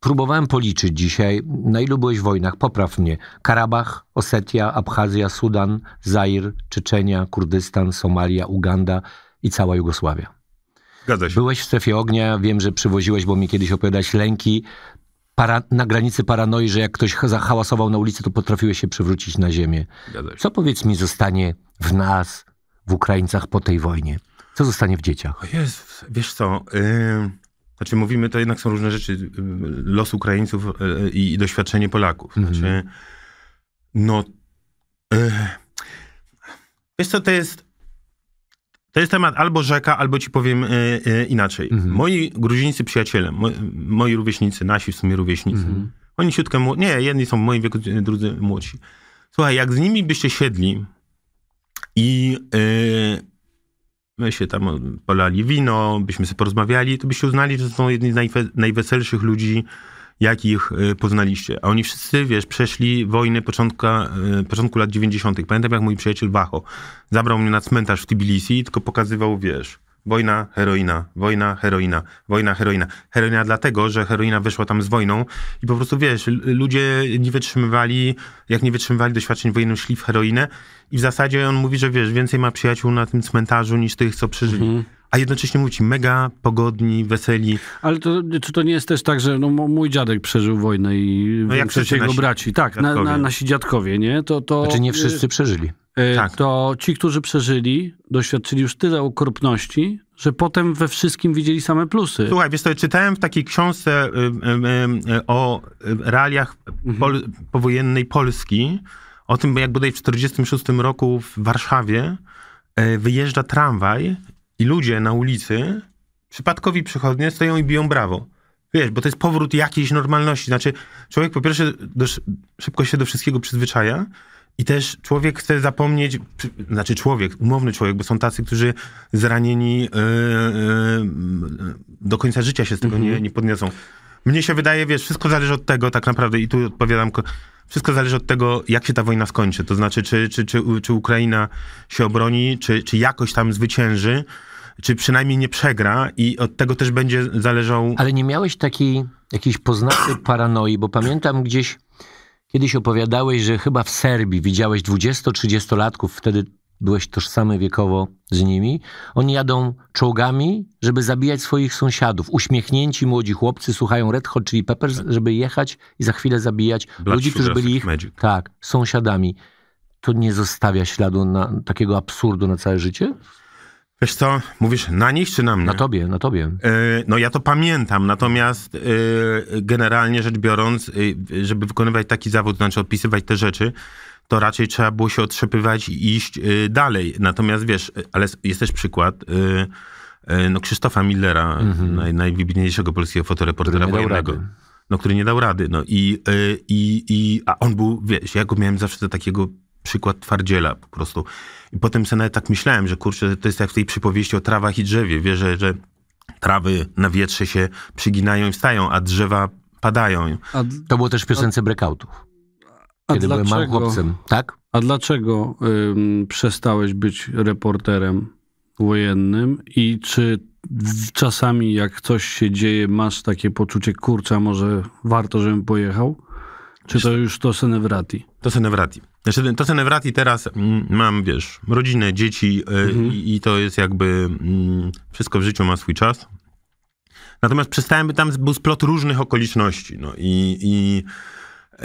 próbowałem policzyć dzisiaj, na ilu byłeś w wojnach, popraw mnie. Karabach, Osetia, Abchazja, Sudan, Zair, Czeczenia, Kurdystan, Somalia, Uganda i cała Jugosławia. Byłeś w strefie ognia, wiem, że przywoziłeś, bo mi kiedyś opowiadałeś lęki para, na granicy paranoi, że jak ktoś zahałasował na ulicy, to potrafiłeś się przywrócić na ziemię. Co powiedz mi zostanie w nas, w Ukraińcach po tej wojnie? Co zostanie w dzieciach? O Jezus, wiesz co, yy, znaczy mówimy, to jednak są różne rzeczy, los Ukraińców yy, i doświadczenie Polaków. Mhm. Znaczy, no, yy, wiesz co, to jest to jest temat albo rzeka, albo ci powiem y, y, inaczej. Mhm. Moi gruzińscy przyjaciele, moi, moi rówieśnicy, nasi w sumie rówieśnicy, mhm. oni siódkę młodsi, nie, jedni są w moim wieku, drudzy młodsi. Słuchaj, jak z nimi byście siedli i y, my się tam polali wino, byśmy sobie porozmawiali, to byście uznali, że to są jedni z najwe najweselszych ludzi jak ich y, poznaliście. A oni wszyscy, wiesz, przeszli wojny początka, y, początku lat 90. Pamiętam, jak mój przyjaciel Wacho zabrał mnie na cmentarz w Tbilisi, tylko pokazywał, wiesz, Wojna, heroina, wojna, heroina, wojna, heroina. Heroina dlatego, że heroina wyszła tam z wojną i po prostu wiesz, ludzie nie wytrzymywali, jak nie wytrzymywali doświadczeń wojny, szli w heroinę i w zasadzie on mówi, że wiesz, więcej ma przyjaciół na tym cmentarzu niż tych, co przeżyli. Mhm a jednocześnie mówić mega pogodni, weseli. Ale to, czy to nie jest też tak, że no, mój dziadek przeżył wojnę i no większość jego nasi, braci, tak, dziadkowie. Na, na, nasi dziadkowie, nie? To, to, znaczy nie y, wszyscy przeżyli. Yy, tak. To ci, którzy przeżyli, doświadczyli już tyle okropności, że potem we wszystkim widzieli same plusy. Słuchaj, wiesz co, czytałem w takiej książce y, y, o realiach mhm. pol powojennej Polski, o tym jak bodaj w 1946 roku w Warszawie wyjeżdża tramwaj i ludzie na ulicy, przypadkowi przechodnie, stoją i biją brawo. Wiesz, bo to jest powrót jakiejś normalności. Znaczy, człowiek po pierwsze dosz szybko się do wszystkiego przyzwyczaja i też człowiek chce zapomnieć, znaczy człowiek, umowny człowiek, bo są tacy, którzy zranieni yy, yy, do końca życia się z tego mhm. nie, nie podniosą. Mnie się wydaje, wiesz, wszystko zależy od tego tak naprawdę i tu odpowiadam wszystko zależy od tego, jak się ta wojna skończy. To znaczy, czy, czy, czy, czy Ukraina się obroni, czy, czy jakoś tam zwycięży, czy przynajmniej nie przegra i od tego też będzie zależał... Ale nie miałeś takiej jakiejś poznanej paranoi, bo pamiętam gdzieś kiedyś opowiadałeś, że chyba w Serbii widziałeś 20-30-latków, wtedy byłeś tożsamy wiekowo z nimi. Oni jadą czołgami, żeby zabijać swoich sąsiadów. Uśmiechnięci młodzi chłopcy słuchają Red Hot czyli Peppers, tak. żeby jechać i za chwilę zabijać Black ludzi, którzy byli ich magic. tak, sąsiadami. To nie zostawia śladu na takiego absurdu na całe życie Wiesz co, mówisz na nich czy na mnie? Na tobie, na tobie. Yy, no ja to pamiętam, natomiast yy, generalnie rzecz biorąc, yy, żeby wykonywać taki zawód, znaczy opisywać te rzeczy, to raczej trzeba było się otrzepywać i iść dalej. Natomiast wiesz, ale jest też przykład no Krzysztofa Millera, mm -hmm. naj, najwybitniejszego polskiego fotoreportera wojennego. No, który nie dał rady. No i, i, i, a on był, wiesz, ja go miałem zawsze do takiego przykład twardziela po prostu. I potem sobie nawet tak myślałem, że kurczę, to jest jak w tej przypowieści o trawach i drzewie, wiesz że, że trawy na wietrze się przyginają i wstają, a drzewa padają. A to było też w piosence a... breakoutów. A kiedy dlaczego? byłem chłopcem, tak? A dlaczego ym, przestałeś być reporterem wojennym i czy czasami jak coś się dzieje, masz takie poczucie, kurcza, może warto, żebym pojechał? Czy to już to senewrati? To senewrati. Znaczy, to, co Newrati teraz mm, mam, wiesz, rodzinę, dzieci e, mhm. i, i, to jest jakby mm, wszystko w życiu ma swój czas. Natomiast przestałem, tam był splot różnych okoliczności, no i, i e,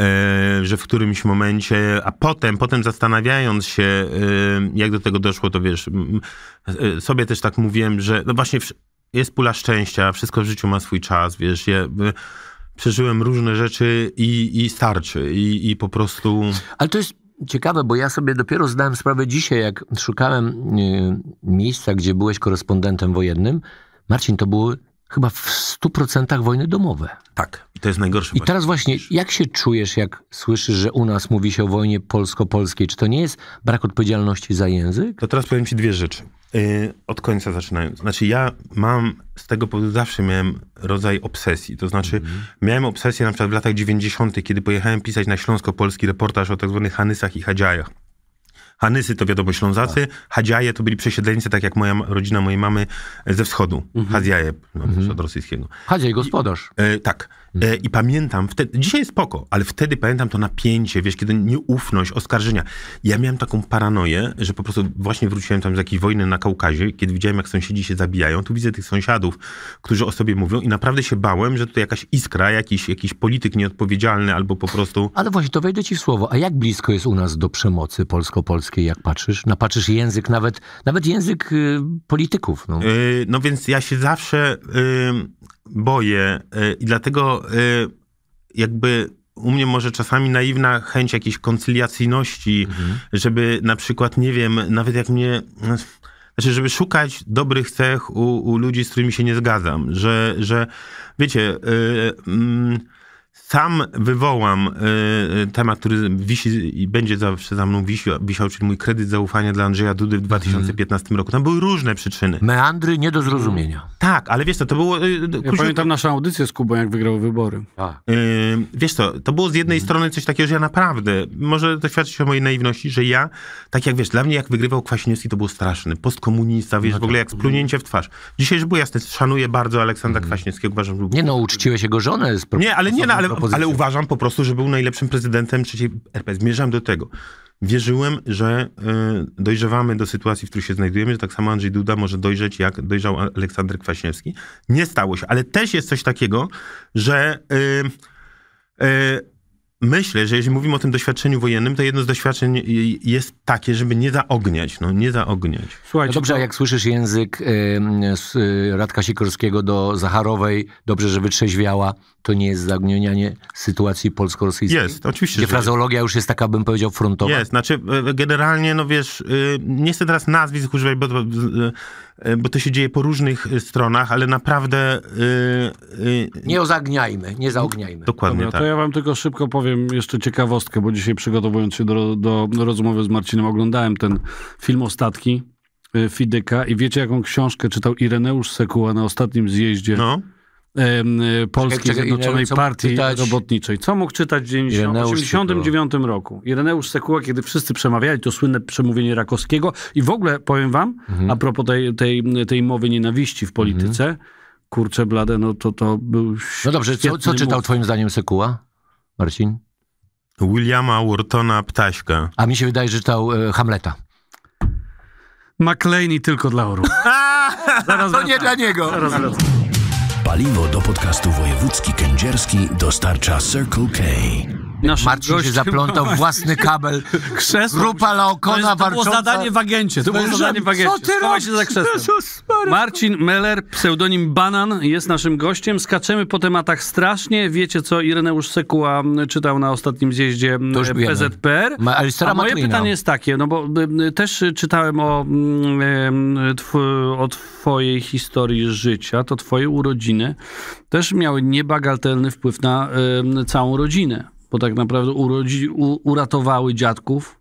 że w którymś momencie, a potem, potem zastanawiając się, e, jak do tego doszło, to wiesz, e, sobie też tak mówiłem, że no właśnie jest pula szczęścia, wszystko w życiu ma swój czas, wiesz, je, przeżyłem różne rzeczy i, i starczy, i, i po prostu... Ale to jest ciekawe, bo ja sobie dopiero zdałem sprawę dzisiaj, jak szukałem e, miejsca, gdzie byłeś korespondentem wojennym. Marcin, to były chyba w 100% wojny domowe. Tak, i to jest najgorsze. I teraz właśnie, jak się czujesz, jak słyszysz, że u nas mówi się o wojnie polsko-polskiej? Czy to nie jest brak odpowiedzialności za język? To teraz powiem ci dwie rzeczy. Y, od końca zaczynając. Znaczy, ja mam z tego powodu zawsze miałem rodzaj obsesji. To znaczy, mm -hmm. miałem obsesję na przykład w latach 90., kiedy pojechałem pisać na Śląsko-Polski reportaż o tak zwanych Hanysach i Hadziajach. Hanysy to wiadomo Ślązacy, tak. Hadziaje to byli przesiedleńcy, tak jak moja rodzina mojej mamy e, ze wschodu. Mhm. Hadziaje, no, mm -hmm. od rosyjskiego. Hadziaj, gospodarz. I, e, tak. E, I pamiętam wtedy, dzisiaj jest spoko, ale wtedy pamiętam to napięcie, wiesz, kiedy nieufność, oskarżenia. Ja miałem taką paranoję, że po prostu właśnie wróciłem tam z jakiejś wojny na Kaukazie, kiedy widziałem, jak sąsiedzi się zabijają, tu widzę tych sąsiadów, którzy o sobie mówią i naprawdę się bałem, że tutaj jakaś iskra, jakiś, jakiś polityk nieodpowiedzialny albo po prostu... Ale właśnie, to wejdę ci w słowo. A jak blisko jest u nas do przemocy polsko-polskiej, jak patrzysz? Napatrzysz no, język, nawet, nawet język y, polityków. No. Yy, no więc ja się zawsze... Yy, boję e, i dlatego e, jakby u mnie może czasami naiwna chęć jakiejś koncyliacyjności, mhm. żeby na przykład, nie wiem, nawet jak mnie... Znaczy, żeby szukać dobrych cech u, u ludzi, z którymi się nie zgadzam, że, że wiecie... Yy, sam wywołam y, y, temat, który wisi i będzie zawsze za mną wisiał, wisiał, czyli mój kredyt zaufania dla Andrzeja Dudy w 2015 hmm. roku. Tam były różne przyczyny. Meandry nie do zrozumienia. Mm. Tak, ale wiesz co, to było... Y, y ja pamiętam naszą audycję z Kubą, jak wygrał wybory. A. Tak. Y, wiesz co, to było z jednej hmm. strony coś takiego, że ja naprawdę, może to świadczy o mojej naiwności, że ja, tak jak wiesz, dla mnie jak wygrywał Kwaśniewski, to był straszny. Postkomunista, wiesz, no tak. w ogóle tak. jak splunięcie w twarz. Dzisiaj, żeby było jasne, szanuję bardzo Aleksandra hmm. Kwaśniewskiego, uważam, że... Był... Nie no, uczciłeś jego żonę. Z nie, ale nie, no, ale ale uważam po prostu, że był najlepszym prezydentem trzeciej RP. Zmierzam do tego. Wierzyłem, że y, dojrzewamy do sytuacji, w której się znajdujemy, że tak samo Andrzej Duda może dojrzeć, jak dojrzał Aleksander Kwaśniewski. Nie stało się, ale też jest coś takiego, że y, y, myślę, że jeśli mówimy o tym doświadczeniu wojennym, to jedno z doświadczeń jest takie, żeby nie zaogniać, no nie zaogniać. Słuchajcie, no dobrze, to... jak słyszysz język y, y, Radka Sikorskiego do Zacharowej, dobrze, że wytrzeźwiała, to nie jest zagnionianie sytuacji polsko-rosyjskiej? Jest, oczywiście. Gdzie frazeologia już jest taka, bym powiedział, frontowa. Jest, znaczy e, e, generalnie, no wiesz, e, nie chcę teraz nazwisk używać, bo, bo to się dzieje po różnych stronach, ale naprawdę... Nie ozagniajmy, nie zaogniajmy. Dokładnie Dobra, tak. To ja wam tylko szybko powiem jeszcze ciekawostkę, bo dzisiaj przygotowując się do, do rozmowy z Marcinem oglądałem ten film Ostatki Fidyka i wiecie jaką książkę czytał Ireneusz Sekuła na ostatnim zjeździe? No E, Polskiej czekaj, Zjednoczonej Partii czytać... Robotniczej. Co mógł czytać w 1989 roku? Ireneusz Sekuła, kiedy wszyscy przemawiali, to słynne przemówienie Rakowskiego i w ogóle powiem wam, mhm. a propos tej, tej, tej mowy nienawiści w polityce, mhm. kurczę blade, no to to był No dobrze, co, co czytał mów... twoim zdaniem Sekuła, Marcin? Williama Wurtona Ptaśka. A mi się wydaje, że czytał e, Hamleta. McLean tylko dla orów. Zaraz to wracam. nie dla niego. Zaraz wracam. Paliwo do podcastu wojewódzki kędzierski dostarcza Circle K. Naszym Marcin się zaplątał własny kabel. Krzesło. Grupa Laokona To było zadanie w agencie. To było zadanie w agencie. Co ty robisz? za krzesłem. Marcin Meller, pseudonim Banan, jest naszym gościem. Skaczemy po tematach strasznie. Wiecie co Ireneusz Sekuła czytał na ostatnim zjeździe mm, PZPR. Ma, a moje no. pytanie jest takie, no bo y, y, też czytałem o, mm, y, tw o twojej historii życia, to twoje urodziny też miały niebagatelny wpływ na całą rodzinę bo tak naprawdę urodzi, u, uratowały dziadków,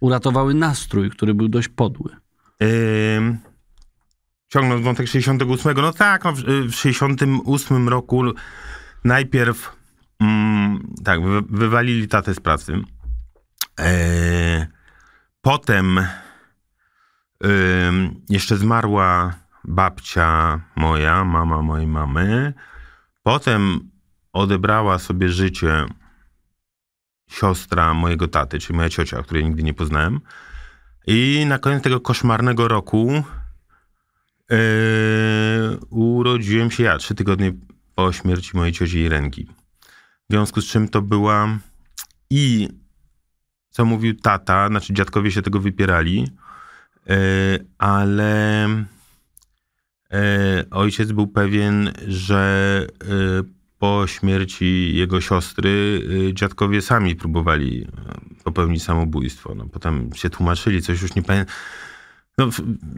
uratowały nastrój, który był dość podły. Yy, ciągnąc wątek 68, no tak, no w, w 68 roku najpierw mm, tak, wy, wywalili tatę z pracy. Yy, potem yy, jeszcze zmarła babcia moja, mama mojej mamy. Potem odebrała sobie życie siostra mojego taty, czyli moja ciocia, której nigdy nie poznałem. I na koniec tego koszmarnego roku yy, urodziłem się ja, trzy tygodnie po śmierci mojej cioci Irenki. W związku z czym to była i co mówił tata, znaczy dziadkowie się tego wypierali, yy, ale yy, ojciec był pewien, że yy, po śmierci jego siostry y, dziadkowie sami próbowali y, popełnić samobójstwo. No, potem się tłumaczyli, coś już nie pamiętam. No,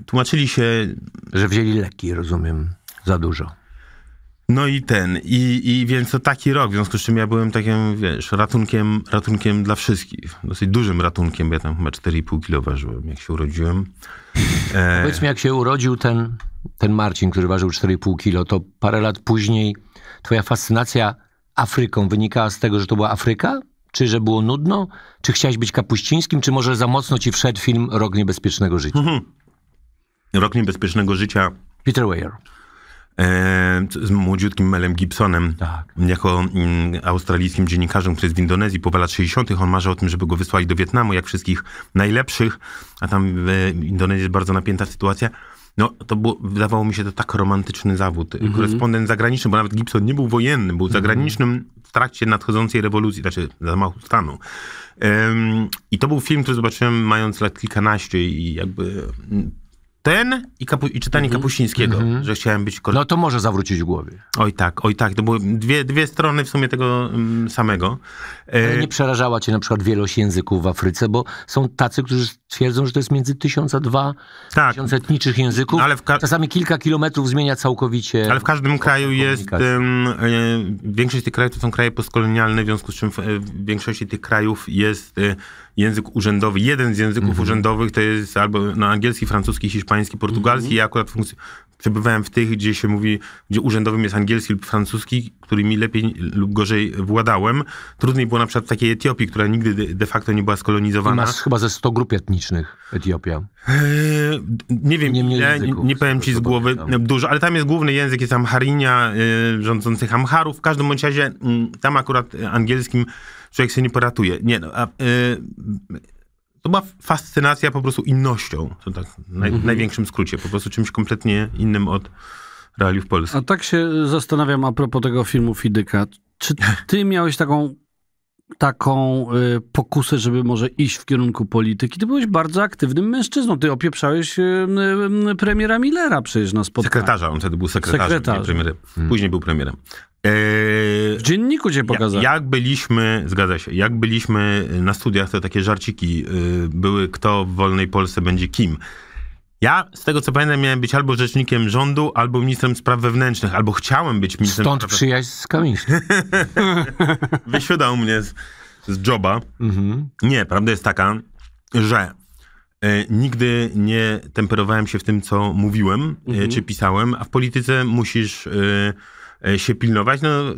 tłumaczyli się... Że wzięli leki, rozumiem, za dużo. No i ten, i, i więc to taki rok, w związku z czym ja byłem takim, wiesz, ratunkiem, ratunkiem dla wszystkich. Dosyć dużym ratunkiem, ja tam chyba 4,5 kilo ważyłem, jak się urodziłem. E... Powiedz mi, jak się urodził ten, ten Marcin, który ważył 4,5 kilo, to parę lat później twoja fascynacja Afryką wynikała z tego, że to była Afryka? Czy że było nudno? Czy chciałeś być kapuścińskim? Czy może za mocno ci wszedł film Rok Niebezpiecznego Życia? Mhm. Rok Niebezpiecznego Życia. Peter Weir. E, z młodziutkim Melem Gibsonem, tak. jako mm, australijskim dziennikarzem, który jest w Indonezji po lat 60. On marzy o tym, żeby go wysłali do Wietnamu, jak wszystkich najlepszych, a tam w e, Indonezji jest bardzo napięta sytuacja. No, to było, wydawało mi się to tak romantyczny zawód. Mhm. Korespondent zagraniczny, bo nawet Gibson nie był wojenny, był mhm. zagranicznym w trakcie nadchodzącej rewolucji, znaczy zamachu stanu. Um, I to był film, który zobaczyłem mając lat kilkanaście i jakby ten i, kapu- i czytanie mhm. Kapuścińskiego, mhm. że chciałem być... Kor- no to może zawrócić w głowie. Oj tak, oj tak. To były dwie, dwie strony w sumie tego mm, samego. E... Ale nie przerażała cię na przykład wielość języków w Afryce, bo są tacy, którzy twierdzą, że to jest między tysiąc a dwa tak. tysiąc etnicznych języków. Ale ka- Czasami kilka kilometrów zmienia całkowicie... Ale w każdym kraju jest... E, większość tych krajów to są kraje postkolonialne, w związku z czym w, e, w większości tych krajów jest... Y, język urzędowy, jeden z języków mhm. urzędowych to jest albo na angielski, francuski, hiszpański, portugalski. Mhm. Ja akurat przebywałem w tych, gdzie się mówi, gdzie urzędowym jest angielski lub francuski, którymi lepiej lub gorzej władałem. Trudniej było na przykład w takiej Etiopii, która nigdy de facto nie była skolonizowana. Ty masz chyba ze 100 grup etnicznych Etiopia. Eee, nie wiem, nie, nie, nie powiem ci z głowy dużo, ale tam jest główny język, jest Amharinia, eee, rządzących Amharów. W każdym bądź razie mm, tam akurat e, angielskim człowiek się nie poratuje. Nie no, a, y, to była fascynacja po prostu innością, to tak naj, mhm. największym skrócie, po prostu czymś kompletnie innym od realiów Polski. A tak się zastanawiam a propos tego filmu Fidyka. Czy ty miałeś taką taką y, pokusę, żeby może iść w kierunku polityki. Ty byłeś bardzo aktywnym mężczyzną. Ty opieprzałeś y, y, premiera Millera przecież na spotkaniu. Sekretarza, on wtedy był sekretarzem. Sekretarz. Premier, hmm. Później był premierem. Yy, w dzienniku cię pokazałem. Jak, byliśmy, zgadza się, jak byliśmy na studiach, to takie żarciki yy, były, kto w wolnej Polsce będzie kim. Ja, z tego co pamiętam, miałem być albo rzecznikiem rządu, albo ministrem spraw wewnętrznych, albo chciałem być ministrem Stąd spraw... przyjaźń z Kamińskim. Wysiadał mnie z, z joba. Mhm. Nie, prawda jest taka, że E, nigdy nie temperowałem się w tym, co mówiłem e, mhm. e, czy pisałem, a w polityce musisz e, E, się pilnować. No, y,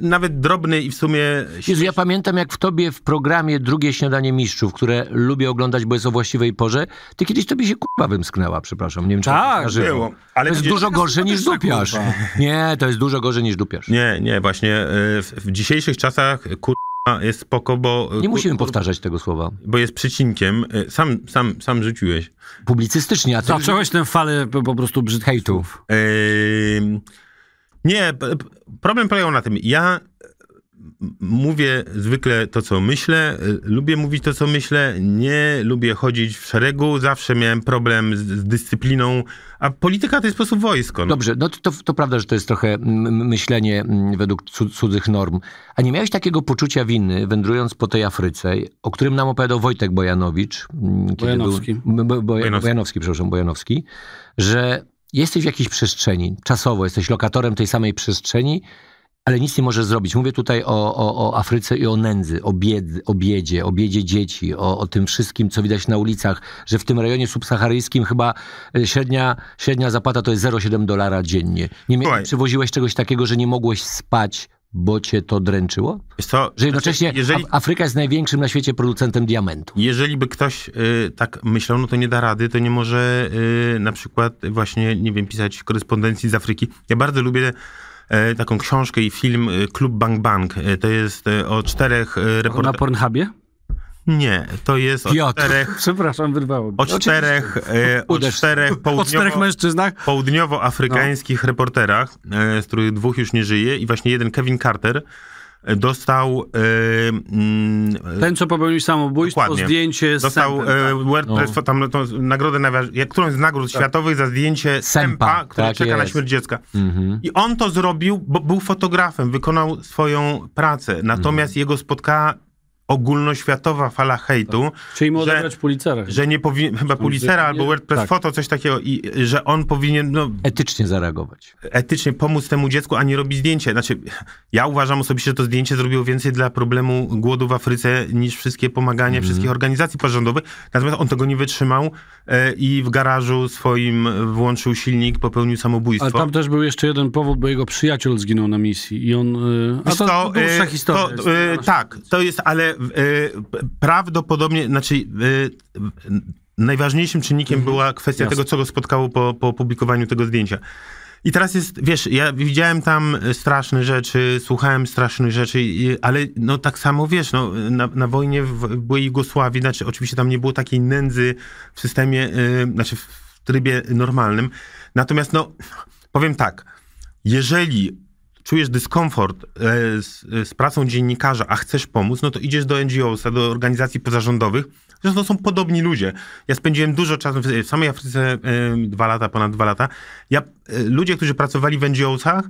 nawet drobny i w sumie... Jezu, ja pamiętam jak w tobie w programie Drugie Śniadanie Mistrzów, które lubię oglądać, bo jest o właściwej porze, ty kiedyś tobie się kurwa wymsknęła, przepraszam. Nie wiem, czy tak, to było. Ale to jest dużo gorsze niż dupiasz. Nie, to jest dużo gorsze niż dupiasz. Nie, nie, właśnie e, w, w dzisiejszych czasach kurwa jest spoko, bo... E, nie musimy powtarzać tego słowa. Bo jest przycinkiem. Sam, sam, sam rzuciłeś. Publicystycznie, a ty... Zacząłeś tę falę po prostu hejtów. Yy... Nie, problem polegał na tym. Ja mówię zwykle to, co myślę, y, lubię mówić to, co myślę, nie lubię chodzić w szeregu, zawsze miałem problem z, z dyscypliną, a polityka to jest sposób wojsko. No. Dobrze, no to, to, to, prawda, że to jest trochę myślenie według cudzych norm. A nie miałeś takiego poczucia winy, wędrując po tej Afryce, o którym nam opowiadał Wojtek Bojanowicz? Bojanowski. Był, bo, bo, Bojanowski. Bojanowski, przepraszam, Bojanowski, że jesteś w jakiejś przestrzeni, czasowo jesteś lokatorem tej samej przestrzeni, ale nic nie możesz zrobić. Mówię tutaj o, o, o Afryce i o nędzy, o, bied, o biedzie, o biedzie dzieci, o, o tym wszystkim, co widać na ulicach, że w tym rejonie subsaharyjskim chyba e, średnia, średnia zapłata to jest 0,7 dolara dziennie. Nie Słuchaj. przywoziłeś czegoś takiego, że nie mogłeś spać bo cię to dręczyło? Co, że jednocześnie znaczy, jeżeli, Afryka jest największym na świecie producentem diamentu. Jeżeli by ktoś y, tak myślał, no to nie da rady, to nie może y, na przykład właśnie, nie wiem, pisać korespondencji z Afryki. Ja bardzo lubię y, taką książkę i film y, Klub Bang Bang. Y, to jest o czterech reporterach. Na Pornhubie? Nie, to jest od czterech... Przepraszam, wyrwało mnie. O czterech, o e, czterech, południowo, o czterech mężczyznach. południowoafrykańskich no. reporterach, e, z których dwóch już nie żyje i właśnie jeden, Kevin Carter, dostał... Yy, Ten, co popełnił samobójstwo, dokładnie. zdjęcie Dostał Sempem, tak? WordPress, no. tam no, tą nagrodę, którąś z nagród tak. światowych za zdjęcie sępa, Sempa które tak czeka jest. na śmierć dziecka. Mhm. I on to zrobił, bo był fotografem, wykonał swoją pracę. Natomiast mhm. jego spotkała ogólnoświatowa fala hejtu. Tak. Czyli może odebrać że, Pulitzera. Że nie powinien, chyba Pulitzera albo WordPress tak. coś takiego, i że on powinien... No, etycznie zareagować. Etycznie pomóc temu dziecku, a nie robić zdjęcie. Znaczy, ja uważam osobiście, że to zdjęcie zrobiło więcej dla problemu głodu w Afryce niż wszystkie pomaganie mhm. wszystkich organizacji pozarządowych. Natomiast on tego nie wytrzymał e, i w garażu swoim włączył silnik, popełnił samobójstwo. Ale tam też był jeszcze jeden powód, bo jego przyjaciel zginął na misji i on... E, a to, to dłuższa e, historia. To, jest, e, tak, to jest, ale Y, prawdopodobnie, znaczy y, najważniejszym czynnikiem mhm. była kwestia Jasne. tego, co go spotkało po, po opublikowaniu tego zdjęcia. I teraz jest, wiesz, ja widziałem tam y, straszne rzeczy, słuchałem strasznych rzeczy, ale no tak samo, wiesz, no, na, na wojnie w byłej Jugosławii, znaczy oczywiście tam nie było takiej nędzy w systemie, znaczy w trybie normalnym. Natomiast no, powiem tak, jeżeli czujesz dyskomfort e, z, e, z, pracą dziennikarza, a chcesz pomóc, no to idziesz do NGO-sa, do organizacji pozarządowych. Zresztą są podobni ludzie. Ja spędziłem dużo czasu w samej Afryce, e, dwa lata, ponad dwa lata. Ja, ludzie, którzy pracowali w NGO-sach,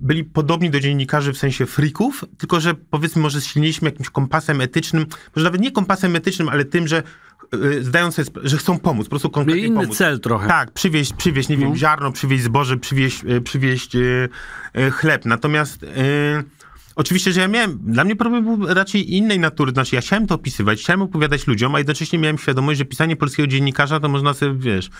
byli podobni do dziennikarzy w sensie frików, tylko że powiedzmy może silniejszym jakimś kompasem etycznym, może nawet nie kompasem etycznym, ale tym, że e, zdają sobie, że chcą pomóc, po prostu konkretnie Mieli inny pomóc. cel trochę. Tak, przywieźć, przywieźć nie no. wiem, ziarno, przywieźć zboże, przywieźć, e, przywieźć yy, yy, chleb. Natomiast yy, oczywiście, że ja miałem, dla mnie problem był raczej innej natury, znaczy ja chciałem to opisywać, chciałem opowiadać ludziom, a jednocześnie miałem świadomość, że pisanie polskiego dziennikarza to można sobie, wiesz,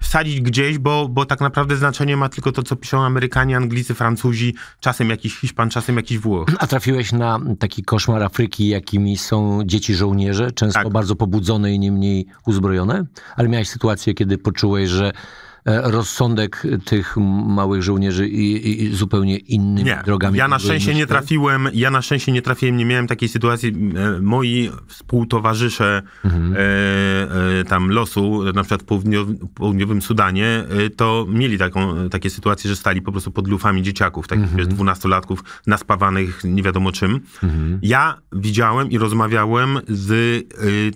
wsadzić gdzieś, bo, bo tak naprawdę znaczenie ma tylko to, co piszą Amerykanie, Anglicy, Francuzi, czasem jakiś Hiszpan, czasem jakiś Włoch. A trafiłeś na taki koszmar Afryki, jakimi są dzieci żołnierze, często tak. bardzo pobudzone i nie mniej uzbrojone? Ale miałeś sytuację, kiedy poczułeś, że E, rozsądek tych małych żołnierzy i, i zupełnie innymi nie, drogami. Ja na szczęście nie trafiłem, ja na szczęście nie trafiłem, nie miałem takiej sytuacji. E, moi współtowarzysze mhm. e, e, tam losu, na przykład w południow, południowym Sudanie, e, to mieli taką, takie sytuacje, że stali po prostu pod lufami dzieciaków, takich mhm. dwunastolatków naspawanych nie wiadomo czym. Mhm. Ja widziałem i rozmawiałem z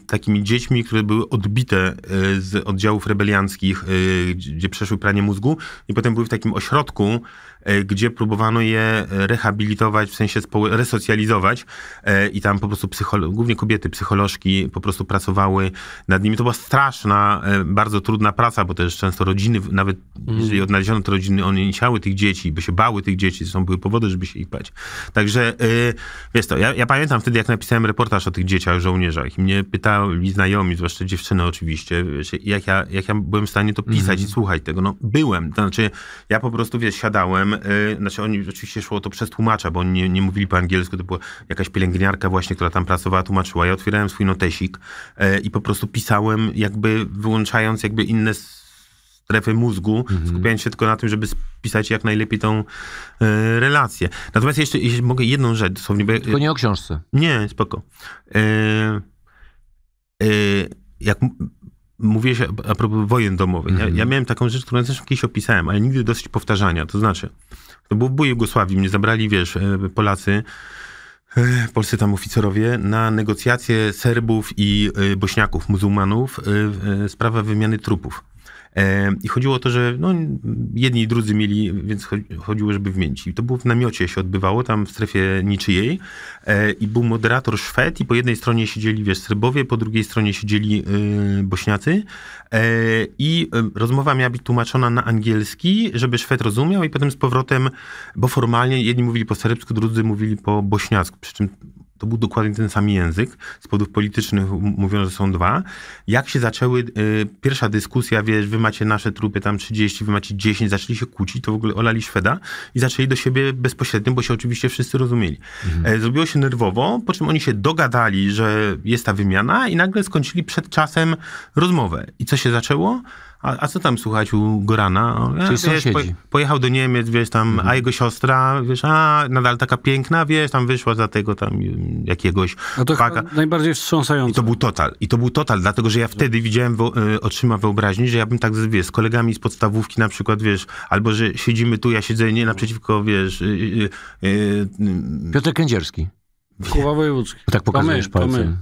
takimi dziećmi, które były odbite z oddziałów rebelianckich y, gdzie przeszły pranie mózgu i potem były w takim ośrodku, E, gdzie próbowano je e, rehabilitować, w sensie resocjalizować e, i tam po prostu psycholo- głównie kobiety, psycholożki po prostu pracowały nad nimi. To była straszna, bardzo trudna praca, bo też często rodziny, nawet mm. jeżeli odnaleziono te rodziny, one nie chciały tych dzieci, by się bały tych dzieci, są były powody, żeby się ich bać. Także wiesz to, ja, ja, pamiętam wtedy, jak napisałem reportaż o tych dzieciach, żołnierzach i mnie pytali znajomi, zwłaszcza dziewczyny oczywiście, wiesz, jak, ja, jak ja byłem w stanie to pisać mm. i słuchać tego. No byłem, to znaczy ja po prostu, wiesz, siadałem potem, y, znaczy oni oczywiście szło to przez tłumacza, bo oni nie, nie, mówili po angielsku, to była jakaś pielęgniarka właśnie, która tam pracowała, tłumaczyła. Ja otwierałem swój notesik y, i po prostu pisałem jakby wyłączając jakby inne strefy mózgu, mhm. skupiając się tylko na tym, żeby pisać jak najlepiej tą y, relację. Natomiast jeszcze, jeśli mogę jedną rzecz dosłownie. Bo, tylko nie o książce. Nie, spoko. Y, y, jak się a propos wojen domowych. Ja, mhm. ja, miałem taką rzecz, którą też kiedyś opisałem, ale nigdy dosyć powtarzania. To znaczy, to był w Jugosławii, mnie zabrali, wiesz, e, Polacy, e, polscy tam oficerowie, na negocjacje Serbów i e, Bośniaków, muzułmanów, sprawa wymiany trupów. E, I chodziło o to, że no, jedni i drudzy mieli, więc chodziło, żeby wymienić. I to było w namiocie, się odbywało, tam w strefie niczyjej. E, I był moderator Szwed i po jednej stronie siedzieli, wiesz, Serbowie, po drugiej stronie siedzieli y, Bośniacy. I rozmowa miała być tłumaczona na angielski, żeby Szwed rozumiał i potem z powrotem, bo formalnie jedni mówili po serbsku, drudzy mówili po bośniacku, przy czym to był dokładnie ten sam język. Z powodów politycznych mówiono, że są dwa. Jak się zaczęły, y, pierwsza dyskusja, wiesz, wy macie nasze trupy tam 30, wy macie 10, zaczęli się kłócić, to w ogóle olali Szweda i zaczęli do siebie bezpośrednio, bo się oczywiście wszyscy rozumieli. Mhm. E, zrobiło się nerwowo, po czym oni się dogadali, że jest ta wymiana i nagle skończyli przed czasem rozmowę. I co się zaczęło? a, a, co tam słuchać u Gorana? Czyli wiesz, sąsiedzi. Po, pojechał do Niemiec, wiesz, tam, mhm. a jego siostra, wiesz, a nadal taka piękna, wiesz, tam wyszła za tego tam mm, jakiegoś no to paka. najbardziej wstrząsające. I to był total. I to był total, dlatego, że ja tak. wtedy widziałem oczyma y, wyobraźni, że ja bym tak, wiesz, z kolegami z podstawówki na przykład, wiesz, albo, że siedzimy tu, ja siedzę nie naprzeciwko, wiesz... Yy, yy, yy, Piotr Kędzierski. Kuba tak Wojewódzki. Tak pokazujesz palcem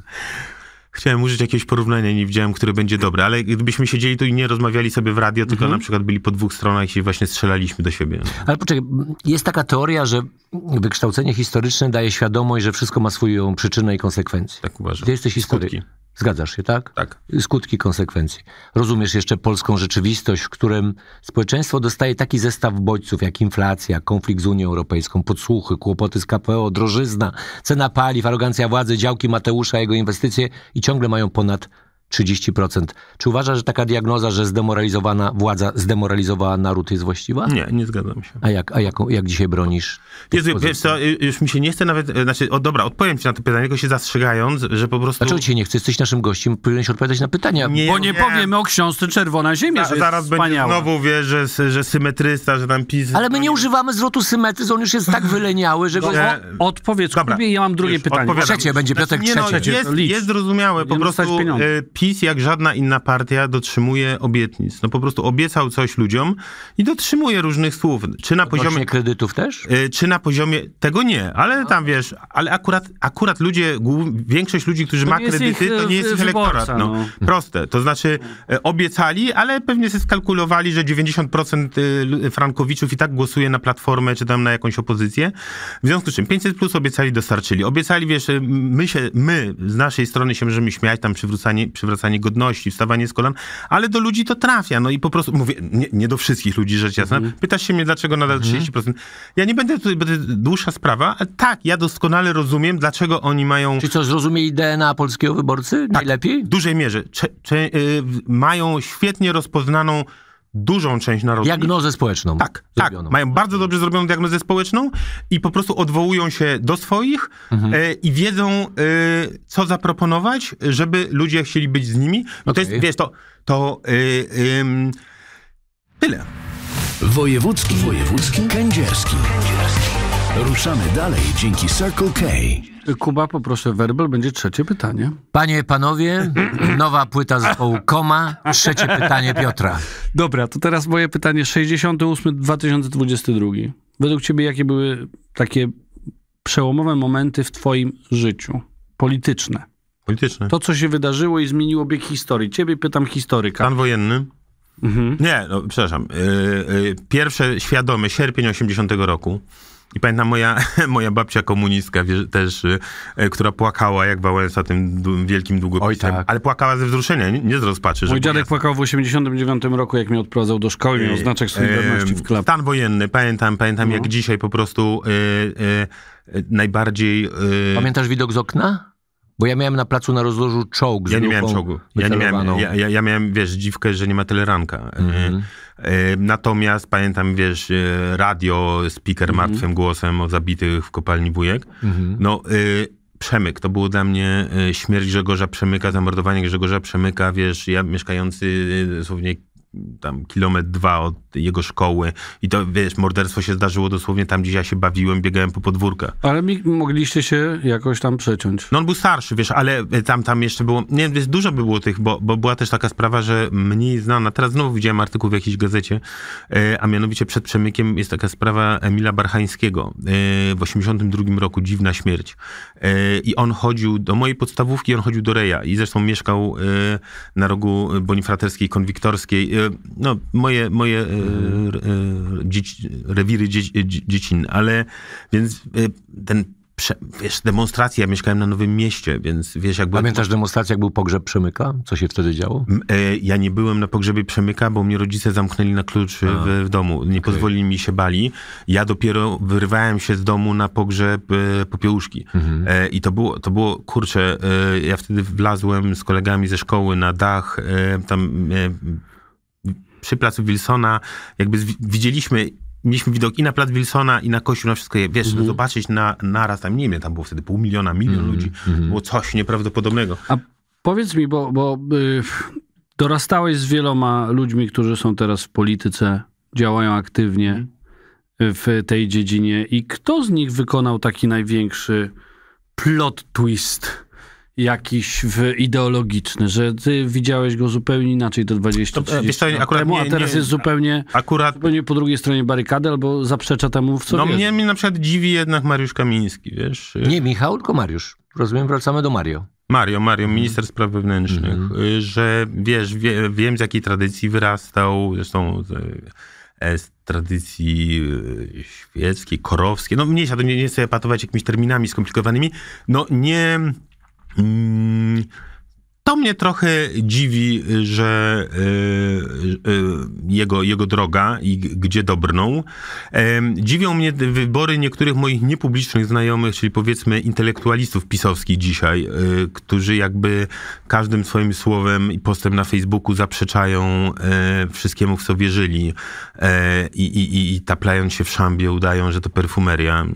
chciałem użyć jakiegoś porównania, nie widziałem, które będzie dobre, ale gdybyśmy siedzieli tu i nie rozmawiali sobie w radio, tylko mhm. na przykład byli po dwóch stronach i właśnie strzelaliśmy do siebie. Ale poczekaj, jest taka teoria, że wykształcenie historyczne daje świadomość, że wszystko ma swoją przyczynę i konsekwencję. Tak uważam. Ty jesteś historykiem. Zgadzasz się, tak? Tak. Skutki konsekwencji. Rozumiesz jeszcze polską rzeczywistość, w którym społeczeństwo dostaje taki zestaw bodźców jak inflacja, konflikt z Unią Europejską, podsłuchy, kłopoty z KPO, drożyzna, cena paliw, arogancja władzy, działki Mateusza, jego inwestycje i ciągle mają ponad 30%. Czy uważa, że taka diagnoza, że zdemoralizowana władza zdemoralizowała naród jest właściwa? Nie, nie zgadzam się. A jak, a jak, jak dzisiaj bronisz? Jezu, wiesz co, y, już mi się nie chce nawet, y, znaczy, o dobra, odpowiem ci na to pytanie, tylko się zastrzegając, że po prostu... Dlaczego cię nie chcesz? Jesteś naszym gościem, powinieneś odpowiadać na pytania. Nie, bo nie, nie. powiemy o książce Czerwona Ziemia, Ta, Zaraz wspaniała. będzie znowu, wiesz, że, że symetrysta, że tam pis... Ale my nie używamy zwrotu symetryzm, on już jest tak wyleniały, że go... Odpowiedz, dobra, ja mam drugie pytanie. Trzecie będzie, Piotrek, znaczy, nie, no, trzecie. No, jest, jest zrozumiałe, po prostu... PiS, jak żadna inna partia, dotrzymuje obietnic. No po prostu obiecał coś ludziom i dotrzymuje różnych słów. Czy na poziomie... kredytów też? E, czy na poziomie... Tego nie, ale no. tam wiesz, ale akurat, akurat ludzie, większość ludzi, którzy to ma kredyty, ich, to nie e, jest ich elektorat. No. no. Proste. To znaczy e, obiecali, ale pewnie sobie skalkulowali, że 90% y, frankowiczów i tak głosuje na Platformę, czy tam na jakąś opozycję. W związku z czym 500 plus obiecali, dostarczyli. Obiecali, wiesz, y, my się, my z naszej strony się możemy śmiać, tam przywrócenie, przywrócenie przywracanie godności, wstawanie z kolan, ale do ludzi to trafia. No i po prostu, mówię, nie, nie do wszystkich ludzi rzecz jasna. Mhm. Pytasz się mnie, dlaczego nadal 30%. Mhm. Ja nie będę tutaj, będę dłuższa sprawa, ale tak, ja doskonale rozumiem, dlaczego oni mają... Czy co, zrozumieli DNA polskiego wyborcy tak, najlepiej? w dużej mierze. Cze, cze, y, mają świetnie rozpoznaną dużą część narodu. Diagnozę społeczną. Tak, tak. zrobioną. tak. Mają bardzo dobrze zrobioną diagnozę społeczną i po prostu odwołują się do swoich mhm. e, i wiedzą, e, co zaproponować, żeby ludzie chcieli być z nimi. Okay. No to jest, wiesz, to, to e, tyle. Wojewódzki, wojewódzki, kędzierski. kędzierski. Ruszamy dalej dzięki Circle K. Y, Kuba, poproszę werbel, będzie trzecie pytanie. Panie, panowie, nowa płyta zespołu Koma, trzecie pytanie Piotra. Dobra, to teraz moje pytanie 68 2022. Według ciebie jakie były takie przełomowe momenty w twoim życiu? Polityczne. Polityczne. To, co się wydarzyło i zmieniło bieg historii. Ciebie pytam historyka. Stan wojenny? Mhm. Nie, no, przepraszam. Yy, yy, pierwsze świadome, sierpień 80 roku. I pamiętam moja, moja babcia komunistka też, y, która płakała jak Wałęsa tym wielkim długopisem, tak. ale płakała ze wzruszenia, nie, nie z rozpaczy. Mój dziadek płakał w 89 roku, jak mnie odprowadzał do szkoły, miał y, znaczek Solidarności w y, klapie. Stan wojenny, pamiętam, pamiętam no. jak dzisiaj po prostu y, y, y, najbardziej... Pamiętasz widok z okna? Bo ja miałem na placu na rozłożu czołg. Ja nie miałem czołgu. Ja nie miałem, ja, ja, miałem, wiesz, dziwkę, że nie ma tyle ranka. Mm -hmm. Natomiast pamiętam, wiesz, y, radio, speaker mhm. martwym głosem o zabitych w kopalni wujek. Mhm. No, y Przemyk. To było dla mnie y, śmierć Grzegorza Przemyka, zamordowanie Grzegorza Przemyka, wiesz, ja mieszkający y, dosłownie tam kilometr dwa od jego szkoły. I to, wiesz, morderstwo się zdarzyło dosłownie tam, gdzie ja się bawiłem, biegałem po podwórkę. Ale mi, mogliście się jakoś tam przeciąć. No on był starszy, wiesz, ale e, tam, tam jeszcze było, nie, wiesz, dużo by było tych, bo, bo była też taka sprawa, że mniej znana, teraz znowu widziałem artykuł w jakiejś gazecie, e, a mianowicie przed przemykiem jest taka sprawa Emila Barchańskiego e, w 82 roku, Dziwna Śmierć. I on chodził do mojej podstawówki, on chodził do Reja i zresztą mieszkał na rogu Bonifraterskiej, Konwiktorskiej. No, moje, moje dzieci, rewiry dzieci, e, dziecinne, ale więc e, ten wiesz, demonstracja, ja mieszkałem na Nowym Mieście, więc wiesz, jak byłem... Pamiętasz demonstrację, jak był pogrzeb Przemyka? Co się wtedy działo? E, ja nie byłem na pogrzebie Przemyka, bo mnie rodzice zamknęli na klucz w, w, domu. Nie okay. pozwolili mi się bali. Ja dopiero wyrywałem się z domu na pogrzeb e, Popiełuszki. Mhm. I to było, to było kurczę, ja wtedy wlazłem z kolegami ze szkoły na dach, tam przy placu Wilsona, jakby widzieliśmy mieliśmy widok i na plac Wilsona, i na kościół, na wszystko. Wiesz, mm -hmm. zobaczyć na, raz tam, nie wiem, tam było wtedy pół miliona, milion mm -hmm. ludzi. Mhm. Było coś nieprawdopodobnego. A powiedz mi, bo, bo y, dorastałeś z wieloma ludźmi, którzy są teraz w polityce, działają aktywnie mhm. w tej dziedzinie. I kto z nich wykonał taki największy plot twist? jakiś ideologiczny, że ty widziałeś go zupełnie inaczej do 20 to, e, akurat temu, nie, a teraz nie, jest zupełnie, akurat... zupełnie po drugiej stronie barykady, albo zaprzecza temu, w co No mnie, mnie na przykład dziwi jednak Mariusz Kamiński, wiesz? Nie Michał, tylko Mariusz. Rozumiem, wracamy do Mario. Mario, Mario, mhm. minister spraw wewnętrznych, mm że wiesz, wie, wiem z jakiej tradycji wyrastał, zresztą z e, tradycji y, świeckiej, korowskiej, no mniejsza, to nie, nie chcę patować jakimiś terminami skomplikowanymi, no nie 嗯。to mnie trochę dziwi, że y, y, jego, jego droga i gdzie dobrną. E, dziwią mnie wybory niektórych moich niepublicznych znajomych, czyli powiedzmy intelektualistów pisowskich dzisiaj, którzy jakby każdym swoim słowem i postem na Facebooku zaprzeczają wszystkiemu, w co wierzyli i, i, i taplając się w szambie udają, że to perfumeria.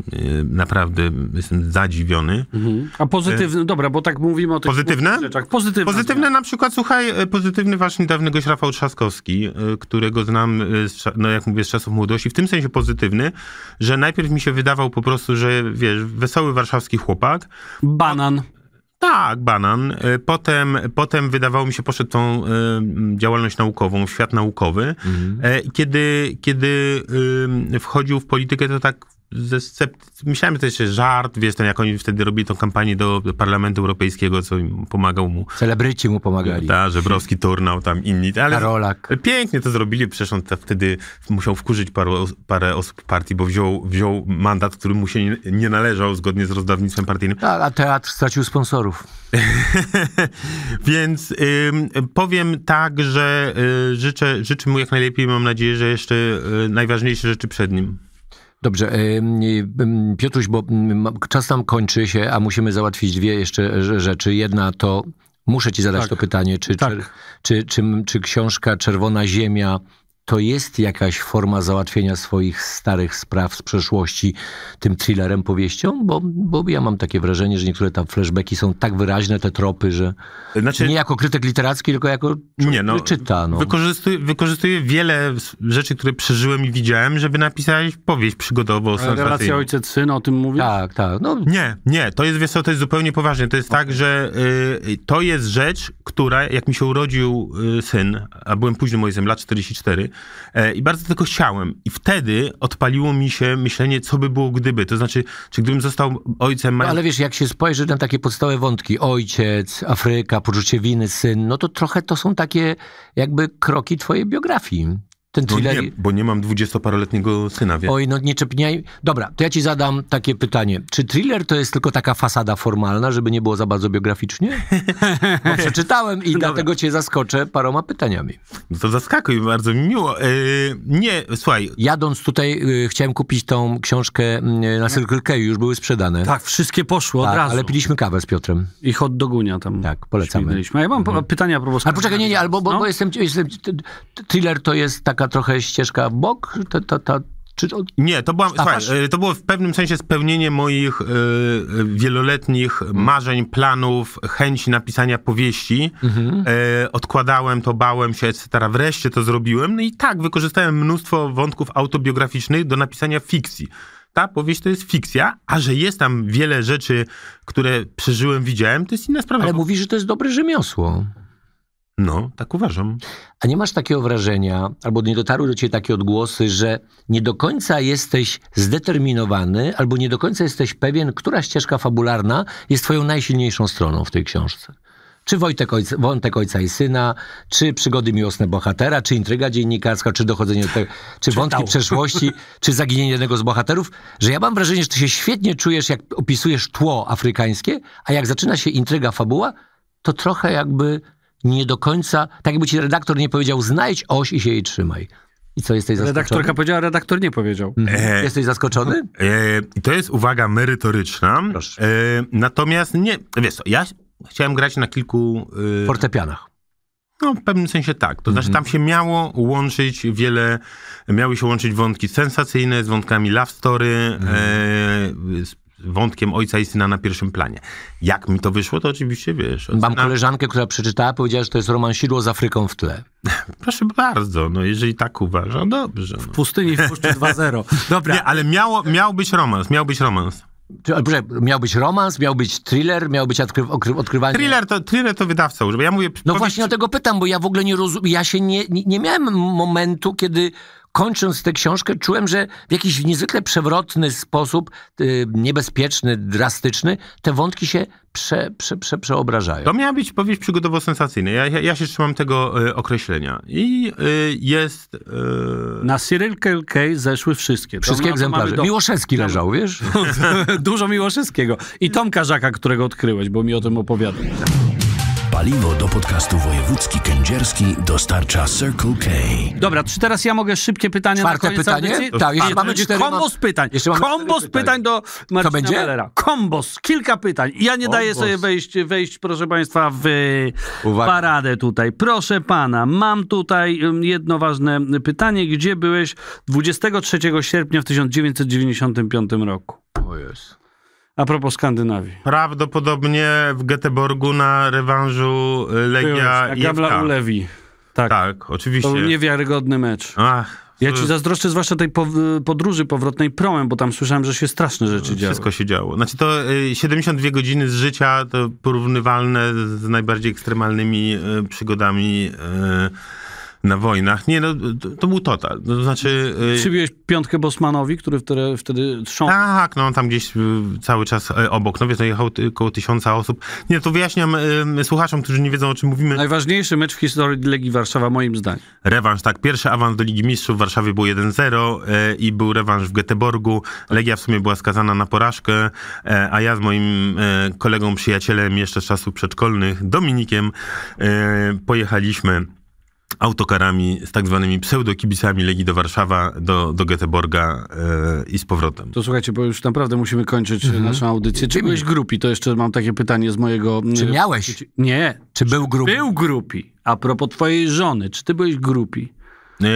naprawdę jestem zadziwiony. Mhm. A pozytywne, dobra, bo tak mówimy o tych pozytywne? rzeczach. Pozytywne pozytywna. Pozytywne na przykład, słuchaj, e, pozytywny wasz niedawny gość Rafał Trzaskowski, e, którego znam, e, z, no jak mówię, z czasów młodości, w tym sensie pozytywny, że najpierw mi się wydawał po prostu, że wiesz, wesoły warszawski chłopak. Banan. Tak, banan. Potem, potem wydawało mi się, poszedł tą y, działalność naukową, świat naukowy. Mhm. kiedy kiedy y, wchodził w politykę, to tak ze myślałem, że to jeszcze żart, wiesz, ten, jak oni wtedy robili tą kampanię do Parlamentu Europejskiego, co im pomagał mu. Celebryci mu pomagali. Tak, Żebrowski turnał tam inni, ale Karolak. pięknie to zrobili, przecież on wtedy musiał wkurzyć paru, parę osób partii, bo wziął, wziął mandat, który mu się nie, nie należał zgodnie z rozdawnictwem partyjnym. A, a teatr stracił sponsorów. Więc powiem tak, że y, życzę, życzę mu jak najlepiej, mam nadzieję, że jeszcze y, najważniejsze rzeczy przed nim. Dobrze, Piotruś, bo mm, czas nam kończy się, a musimy załatwić dwie jeszcze rzeczy. Jedna to, muszę ci zadać tak. to pytanie, czy, tak. czy, czy, czy, czy książka Czerwona Ziemia to jest jakaś forma załatwienia swoich starych spraw z przeszłości tym thrillerem, powieścią? Bo, bo ja mam takie wrażenie, że niektóre tam flashbacki są tak wyraźne, te tropy, że znaczy, nie jako krytyk literacki, tylko jako nie, no, czyta. No. Wykorzystuję, wykorzystuję wiele rzeczy, które przeżyłem i widziałem, żeby napisać powieść przygodowo Relacja ojciec-syn, o tym mówisz? Tak, tak. No. Nie, nie, to jest, wiesz co, to jest zupełnie poważnie. To jest okay. tak, że y, to jest rzecz, która, jak mi się urodził y, syn, a byłem późnym ojcem, lat 44, E, i bardzo tego chciałem. I wtedy odpaliło mi się myślenie, co by było gdyby. To znaczy, czy gdybym został ojcem... No, ale wiesz, jak się spojrzy na takie podstawowe wątki, ojciec, Afryka, poczucie winy, syn, no to trochę to są takie jakby kroki twojej biografii. Ten no thriller... nie, bo nie mam dwudziestoparoletniego syna, wiem. Oj, no nie czepniaj. Dobra, to ja ci zadam takie pytanie. Czy thriller to jest tylko taka fasada formalna, żeby nie było za bardzo biograficznie? bo przeczytałem i dlatego cię zaskoczę paroma pytaniami. No to zaskakuj, bardzo mi miło. E, nie, słuchaj. Jadąc tutaj e, chciałem kupić tą książkę na Circle K, już były sprzedane. Tak, wszystkie poszło tak, od razu. ale piliśmy kawę z Piotrem. I hot dogunia tam. Tak, polecamy. ja mam mhm. pytania a propos... Ale poczekaj, nie, nie, albo, bo, no? bo jestem, jestem... Thriller to jest taka taka trochę ścieżka w bok? Ta, ta, ta, czy to... Nie, to, była, słuchaj, e, to było w pewnym sensie spełnienie moich y, wieloletnich mhm. marzeń, planów, chęci napisania powieści. Mhm. Y, odkładałem to, bałem się, etc. Wreszcie to zrobiłem. No i tak, wykorzystałem mnóstwo wątków autobiograficznych do napisania fikcji ta powieść to jest fikcja, a że jest tam wiele rzeczy, które przeżyłem, widziałem, to jest inna sprawa. Ale mówi, że to jest dobre rzemiosło. No, tak uważam. A nie masz takiego wrażenia, albo nie dotarły do ciebie takie odgłosy, że nie do końca jesteś zdeterminowany, albo nie do końca jesteś pewien, która ścieżka fabularna jest twoją najsilniejszą stroną w tej książce? Czy Wojtek ojca, Wątek Ojca i Syna, czy Przygody Miłosne Bohatera, czy Intryga Dziennikarska, czy Dochodzenie do tego, czy Wątki Przeszłości, czy Zaginienie jednego z bohaterów, że ja mam wrażenie, że ty się świetnie czujesz, jak opisujesz tło afrykańskie, a jak zaczyna się intryga, fabuła, to trochę jakby nie do końca, tak jakby ci redaktor nie powiedział, znajdź oś i się jej trzymaj. I co, jesteś zaskoczony? Redaktorka powiedziała, redaktor nie powiedział. Mhm. E, jesteś zaskoczony? E, to jest uwaga merytoryczna. Proszę. E, natomiast nie, wiesz co, ja chciałem grać na kilku... Y... Fortepianach. No, w pewnym sensie tak. To znaczy, mhm. tam się miało łączyć wiele, miały się łączyć wątki sensacyjne z wątkami love story, mhm. e, z wątkiem ojca i syna na pierwszym planie. Jak mi to wyszło, to oczywiście wiesz. Ocena... Mam koleżankę, która przeczytała, powiedziała, że to jest Roman Sidło z Afryką w tle. Proszę bardzo, no jeżeli tak uważa, dobrze. No. W pustyni w puszczy 2-0. Dobra. Nie, ale miało, miał być romans, miał być romans. Miał być romans, miał być thriller, miał być odkry, odkry, odkrywanie. Thriller to, thriller to wydawca używa. Ja mówię. No powiedz... właśnie o tego pytam, bo ja w ogóle nie rozumiem. Ja się nie, nie, nie miałem momentu, kiedy kończąc tę książkę, czułem, że w jakiś niezwykle przewrotny sposób, y, niebezpieczny, drastyczny, te wątki się prze, prze, prze, przeobrażają. To miała być powieść przygodowo-sensacyjna. Ja, ja, ja, się trzymam tego y, określenia. I y, jest... Na Cyril K. zeszły wszystkie. Wszystkie Tom, egzemplarze. Do... Miłoszewski leżał, wiesz? Dużo Miłoszewskiego. I Tomka Żaka, którego odkryłeś, bo mi o tym opowiadał. Paliwo do podcastu wojewódzki kędzierski dostarcza Circle K. Dobra, czy teraz ja mogę szybkie pytania Czwarte na pytanie? Audycji? Tak, jeszcze tak, mamy cztery... Kombos pytań. Jeszcze kombos pytań. do Marcina to będzie? Bellera. Kombos, kilka pytań. Ja nie daję sobie wejść, wejść, proszę państwa, w Uwaga. paradę tutaj. Proszę pana, mam tutaj jedno ważne pytanie. Gdzie byłeś 23 sierpnia w 1995 roku? O jest. A propos Skandynawii. Prawdopodobnie w Göteborgu na rewanżu y, Legia i Gabla ulewi. Tak. tak, oczywiście. To był niewiarygodny mecz. Ach, ja ci zazdroszczę zwłaszcza tej podróży powrotnej promem, bo tam słyszałem, że się straszne rzeczy działy. Wszystko się działo. Znaczy to 72 y, godziny z życia to porównywalne z najbardziej ekstremalnymi y, przygodami na wojnach. Nie, no, to, to był total. To znaczy... Y, Przybiłeś piątkę Bosmanowi, który wtedy, wtedy trząsł. Tak, no tam gdzieś y, cały czas y, obok. No wiesz, no, około tysiąca osób. Nie, no, to wyjaśniam y, słuchaczom, którzy nie wiedzą, o czym mówimy. Najważniejszy mecz w historii Legii Warszawa, moim zdaniem. Rewanż, tak. Pierwszy awans do Ligi Mistrzów w Warszawie był 1-0 i był rewanż w Göteborgu. Tak. Legia w sumie była skazana na porażkę, a ja z moim kolegą, przyjacielem jeszcze z czasów przedszkolnych, Dominikiem, pojechaliśmy autokarami z tak zwanymi pseudokibisami Legii do Warszawa, do, do Göteborga yy, i z powrotem. To słuchajcie, bo już naprawdę musimy kończyć mm -hmm. naszą audycję. Czy byłeś grupi? To jeszcze mam takie pytanie z mojego... E, czy miałeś? Nie. Czy był grupi? Był grupi. A propos twojej żony, czy ty byłeś grupi?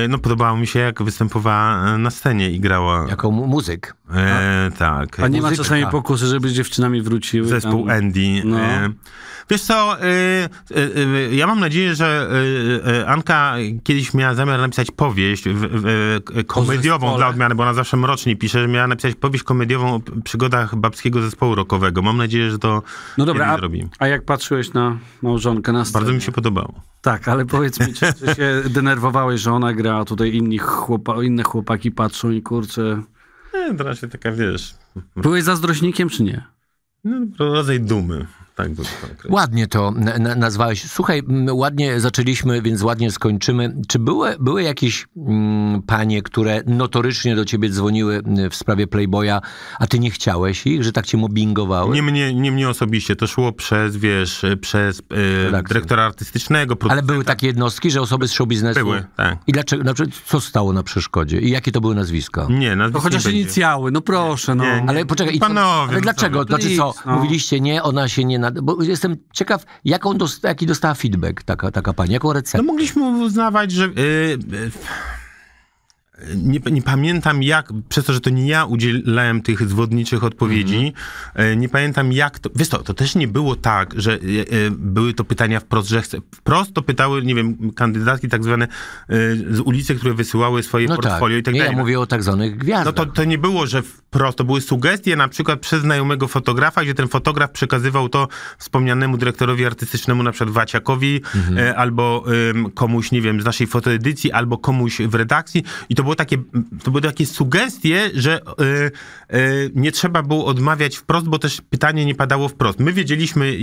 No podobało mi się, jak występowała na scenie i grała. Jako muzyk. E, tak. A nie ma czasami pokusy, żeby z dziewczynami wróciły? Zespół tam. Andy. E, no. E, wiesz co, e, e, e, ja mam nadzieję, że Anka kiedyś miała zamiar napisać powieść w, w, komediową dla odmiany, bo ona zawsze mrocznie pisze, że miała napisać powieść komediową o przygodach babskiego zespołu rockowego. Mam nadzieję, że to No dobra, a, zrobi. a jak patrzyłeś na małżonkę na scenie? Bardzo mi się podobało. Tak, ale powiedz mi, czy, czy się denerwowałeś, że ona gra, a tutaj inni chłopa, inne chłopaki patrzą i kurczę... Nie, teraz się taka, wiesz... Byłeś zazdrośnikiem, czy nie? No, rodzaj dumy. Tak bym Ładnie to nazwałeś. Słuchaj, ładnie zaczęliśmy, więc ładnie skończymy. Czy były, były jakieś mm, panie, które notorycznie do ciebie dzwoniły w sprawie Playboya, a ty nie chciałeś ich, że tak cię mobbingowały? Nie mnie, nie mnie osobiście. To szło przez, wiesz, przez yy, dyrektora artystycznego. Producenta. Ale były takie jednostki, że osoby z show biznesu? Były, tak. I dlaczego, znaczy, co stało na przeszkodzie? I jakie to były nazwiska? Nie, nazwiska no, Chociaż nie inicjały, no proszę, no. Nie, nie. Ale poczekaj. Panowie. No co, ale dlaczego? Znaczy co, no. mówiliście nie, ona się nie na, bo jestem ciekaw, jaki dostała feedback taka, taka pani, jaką receptę? No mogliśmy uznawać, że... Yy, nie, nie, pamiętam jak, przez to, że to nie ja udzielałem tych zwodniczych odpowiedzi, mm. nie pamiętam jak to. Wiesz to, to też nie było tak, że e, e, były to pytania wprost, że chcę. Wprost to pytały, nie wiem, kandydatki tak zwane e, z ulicy, które wysyłały swoje no tak. portfolio tak. i tak nie, dalej. Ja mówię o tak zwanych gwiazdach. No to, to nie było, że wprost, to były sugestie na przykład przez znajomego fotografa, gdzie ten fotograf przekazywał to wspomnianemu dyrektorowi artystycznemu, na przykład Waciakowi, mm. e, albo komuś, nie wiem, z naszej fotoedycji, albo komuś w redakcji i to było takie, to były takie sugestie, że y, y, nie trzeba było odmawiać wprost, bo też pytanie nie padało wprost. My wiedzieliśmy,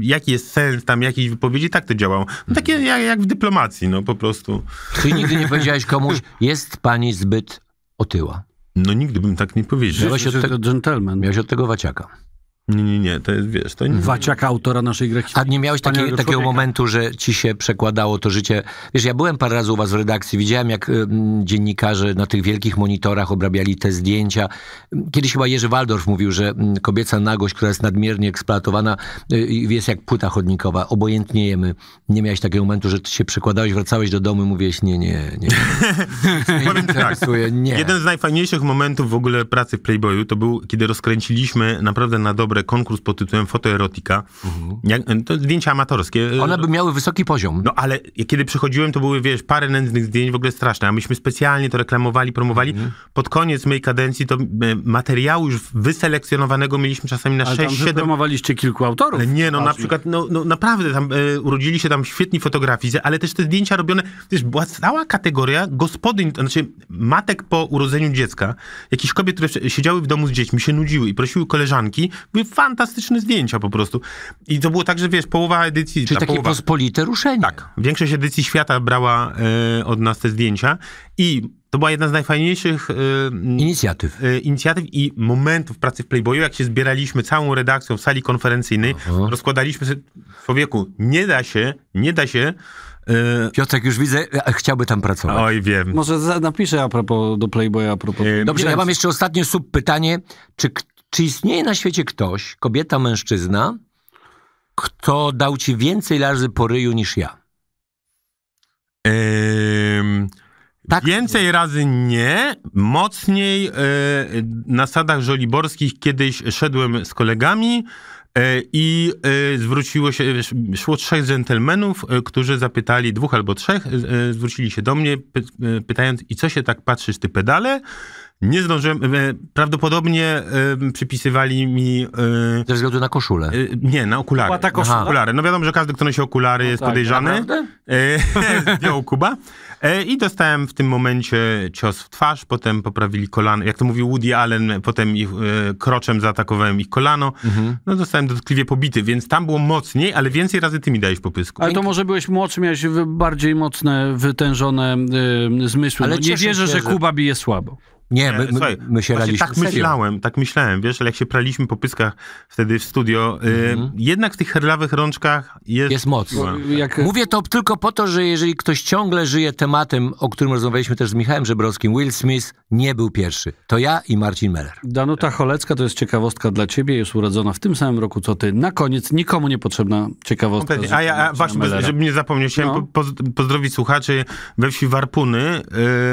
jaki jest sens tam jakiejś wypowiedzi, tak to działało. No, mhm. takie jak, jak w dyplomacji, no po prostu. Ty nigdy nie powiedziałeś komuś, jest pani zbyt otyła. No nigdy bym tak nie powiedział. Miałeś od, te... Miałeś od tego waciaka. Nie, nie, nie, to jest, wiesz, to nie... Waciak, autora naszej gry. A nie miałeś takiego człowieka. momentu, że ci się przekładało to życie? Wiesz, ja byłem parę razy u was w redakcji, widziałem jak dziennikarze na tych wielkich monitorach obrabiali te zdjęcia. Kiedyś chyba Jerzy Waldorf mówił, że mm, kobieca nagość, która jest nadmiernie eksploatowana, y, jest jak płyta chodnikowa, obojętniejemy. Nie miałeś takiego momentu, że ty się przekładałeś, wracałeś do domu i mówiłeś, nie, nie, nie. nie, tak. nie, nie. Jeden z najfajniejszych momentów w ogóle pracy w Playboyu to był, kiedy rozkręciliśmy naprawdę na dobre konkurs pod tytułem Fotoerotika. Mhm. Jak, to zdjęcia amatorskie. One by miały wysoki poziom. No ale kiedy przychodziłem, to były, wiesz, parę nędznych zdjęć, w ogóle straszne, a myśmy specjalnie to reklamowali, promowali. Mhm. Pod koniec mojej kadencji to e, materiału już wyselekcjonowanego mieliśmy czasami na ale 6, 7... promowaliście kilku autorów. nie, no na przykład, no, no naprawdę, tam e, urodzili się tam świetni fotograficy, ale też te zdjęcia robione, też była cała kategoria gospodyń, znaczy matek po urodzeniu dziecka, jakichś kobiet, które siedziały w domu z dziećmi, się nudziły i prosiły koleżanki, były fantastyczne zdjęcia po prostu. I to było tak, że wiesz, połowa edycji... Czyli takie połowa, pospolite ruszenie. Tak. Większość edycji świata brała e, od nas te zdjęcia i to była jedna z najfajniejszych e, inicjatyw. E, inicjatyw i momentów pracy w Playboyu, jak się zbieraliśmy całą redakcją w sali konferencyjnej, Aha. rozkładaliśmy sobie, człowieku, nie da się, nie da się Piotrek, już widzę, chciałby tam pracować. Oj, wiem. Może napiszę a propos do Playboya, a propos... Dobrze, ja mam jeszcze ostatnie sub pytanie. Czy czy istnieje na świecie ktoś, kobieta, mężczyzna, kto dał ci więcej razy po ryju niż ja? Ehm, tak. Więcej razy nie, mocniej e, na sadach żoliborskich kiedyś szedłem z kolegami e, i e, zwróciło się, szło trzech dżentelmenów, e, którzy zapytali, dwóch albo trzech, e, e, zwrócili się do mnie py, pytając i co się tak patrzysz ty pedale? Nie zdążyłem. E, prawdopodobnie y, przypisywali mi. Y, Ze względu na koszulę. Y, nie, na okulary. Była ta Okulary. No wiadomo, że każdy, kto nosi okulary, no jest tak, podejrzany. Y, zdjął Kuba. I dostałem w tym momencie cios w twarz, potem poprawili kolano. Jak to mówił Woody Allen, potem ich, kroczem zaatakowałem ich kolano. Mhm. No dostałem dotkliwie pobity, więc tam było mocniej, ale więcej razy ty mi dajesz popysku. Ale to może byłeś młodszy, miałeś bardziej mocne, wytężone y, zmysły. Ale no, nie wierzę, się, że Kuba bije słabo. Nie, my, my, Słuchaj, my się tak raliśmy Tak myślałem, tak myślałem, wiesz, ale jak się praliśmy po pyskach wtedy w studio, y, mhm. y, jednak w tych herlawych rączkach jest... Jest moc. Y, jak... Mówię to tylko po to, że jeżeli ktoś ciągle żyje tematem, o którym rozmawialiśmy też z Michałem Żebrowskim, Will Smith nie był pierwszy. To ja i Marcin Meller. Danuta Cholecka, to jest ciekawostka dla ciebie, jest urodzona w tym samym roku co ty. Na koniec nikomu niepotrzebna ciekawostka. A ja, a właśnie, Mellera. żeby nie zapomnieć, chciałem no. pozdrowić słuchaczy we wsi Warpuny,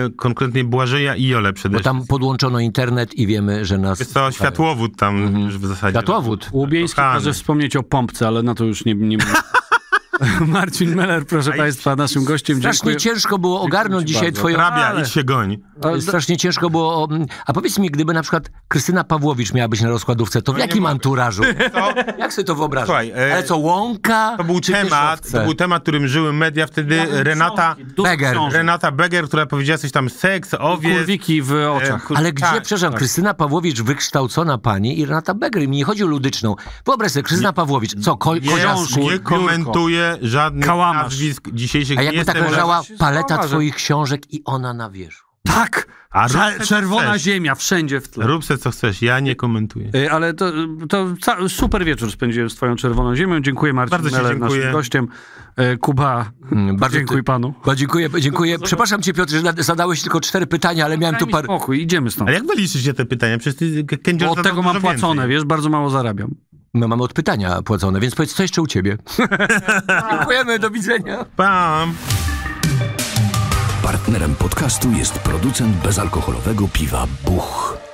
y, konkretnie Błażeja i Jole przede tam podłączono internet i wiemy, że nas... Jest to światłowód tam mhm. w zasadzie. Światłowód. Łubieński każe wspomnieć o pompce, ale na to już nie... nie... Marcin Meller, proszę Państwa, naszym gościem. Strasznie dziękuję. ciężko było ogarnąć dzisiaj bardzo. twoją... Hrabia, ale... idź się goń. Strasznie ciężko było... Mm, a powiedz mi, gdyby na przykład Krystyna Pawłowicz miała być na rozkładówce, to w no jakim anturażu? To... Jak sobie to wyobrażasz? Słuchaj, e... Ale co, łąka? To był, temat, to był temat, którym żyły media. Wtedy ja Renata... Beger. Renata Beger, która powiedziała coś tam seks, owiec... Kurwiki w e, oczach. E, ale gdzie, tak, przepraszam, tak. Krystyna Pawłowicz wykształcona pani i Renata Beger. Mi nie chodzi o ludyczną. Wyobraź sobie, Krystyna Pawłowicz, co, ko koziasku? Nie komentuje ogóle żadnych Kałamarz. nazwisk dzisiejszych A nie jakby tak jestem, leżała paleta Zauważył. twoich książek i ona na wierzchu. Tak! A Cze- czerwona ziemia, wszędzie w tle. Rób se co chcesz, ja nie komentuję. Y, Ale to, to super wieczór spędziłem z twoją czerwoną ziemią. Dziękuję Marcin Bardzo ci dziękuję. naszym gościem. Y, Kuba, mm, bardzo dziękuję panu. Bardzo dziękuję, dziękuję. Przepraszam cię Piotr, że zadałeś tylko cztery pytania, ale miałem tu parę... spokój, idziemy stąd. A jak wyliczysz się te pytania? Przecież ty Bo od tego mam płacone, więcej. wiesz, bardzo mało zarabiam. No mamy od pytania płacone, więc powiedz, co jeszcze u ciebie? Dziękujemy, do widzenia. Pam. Partnerem podcastu jest producent bezalkoholowego piwa Buch.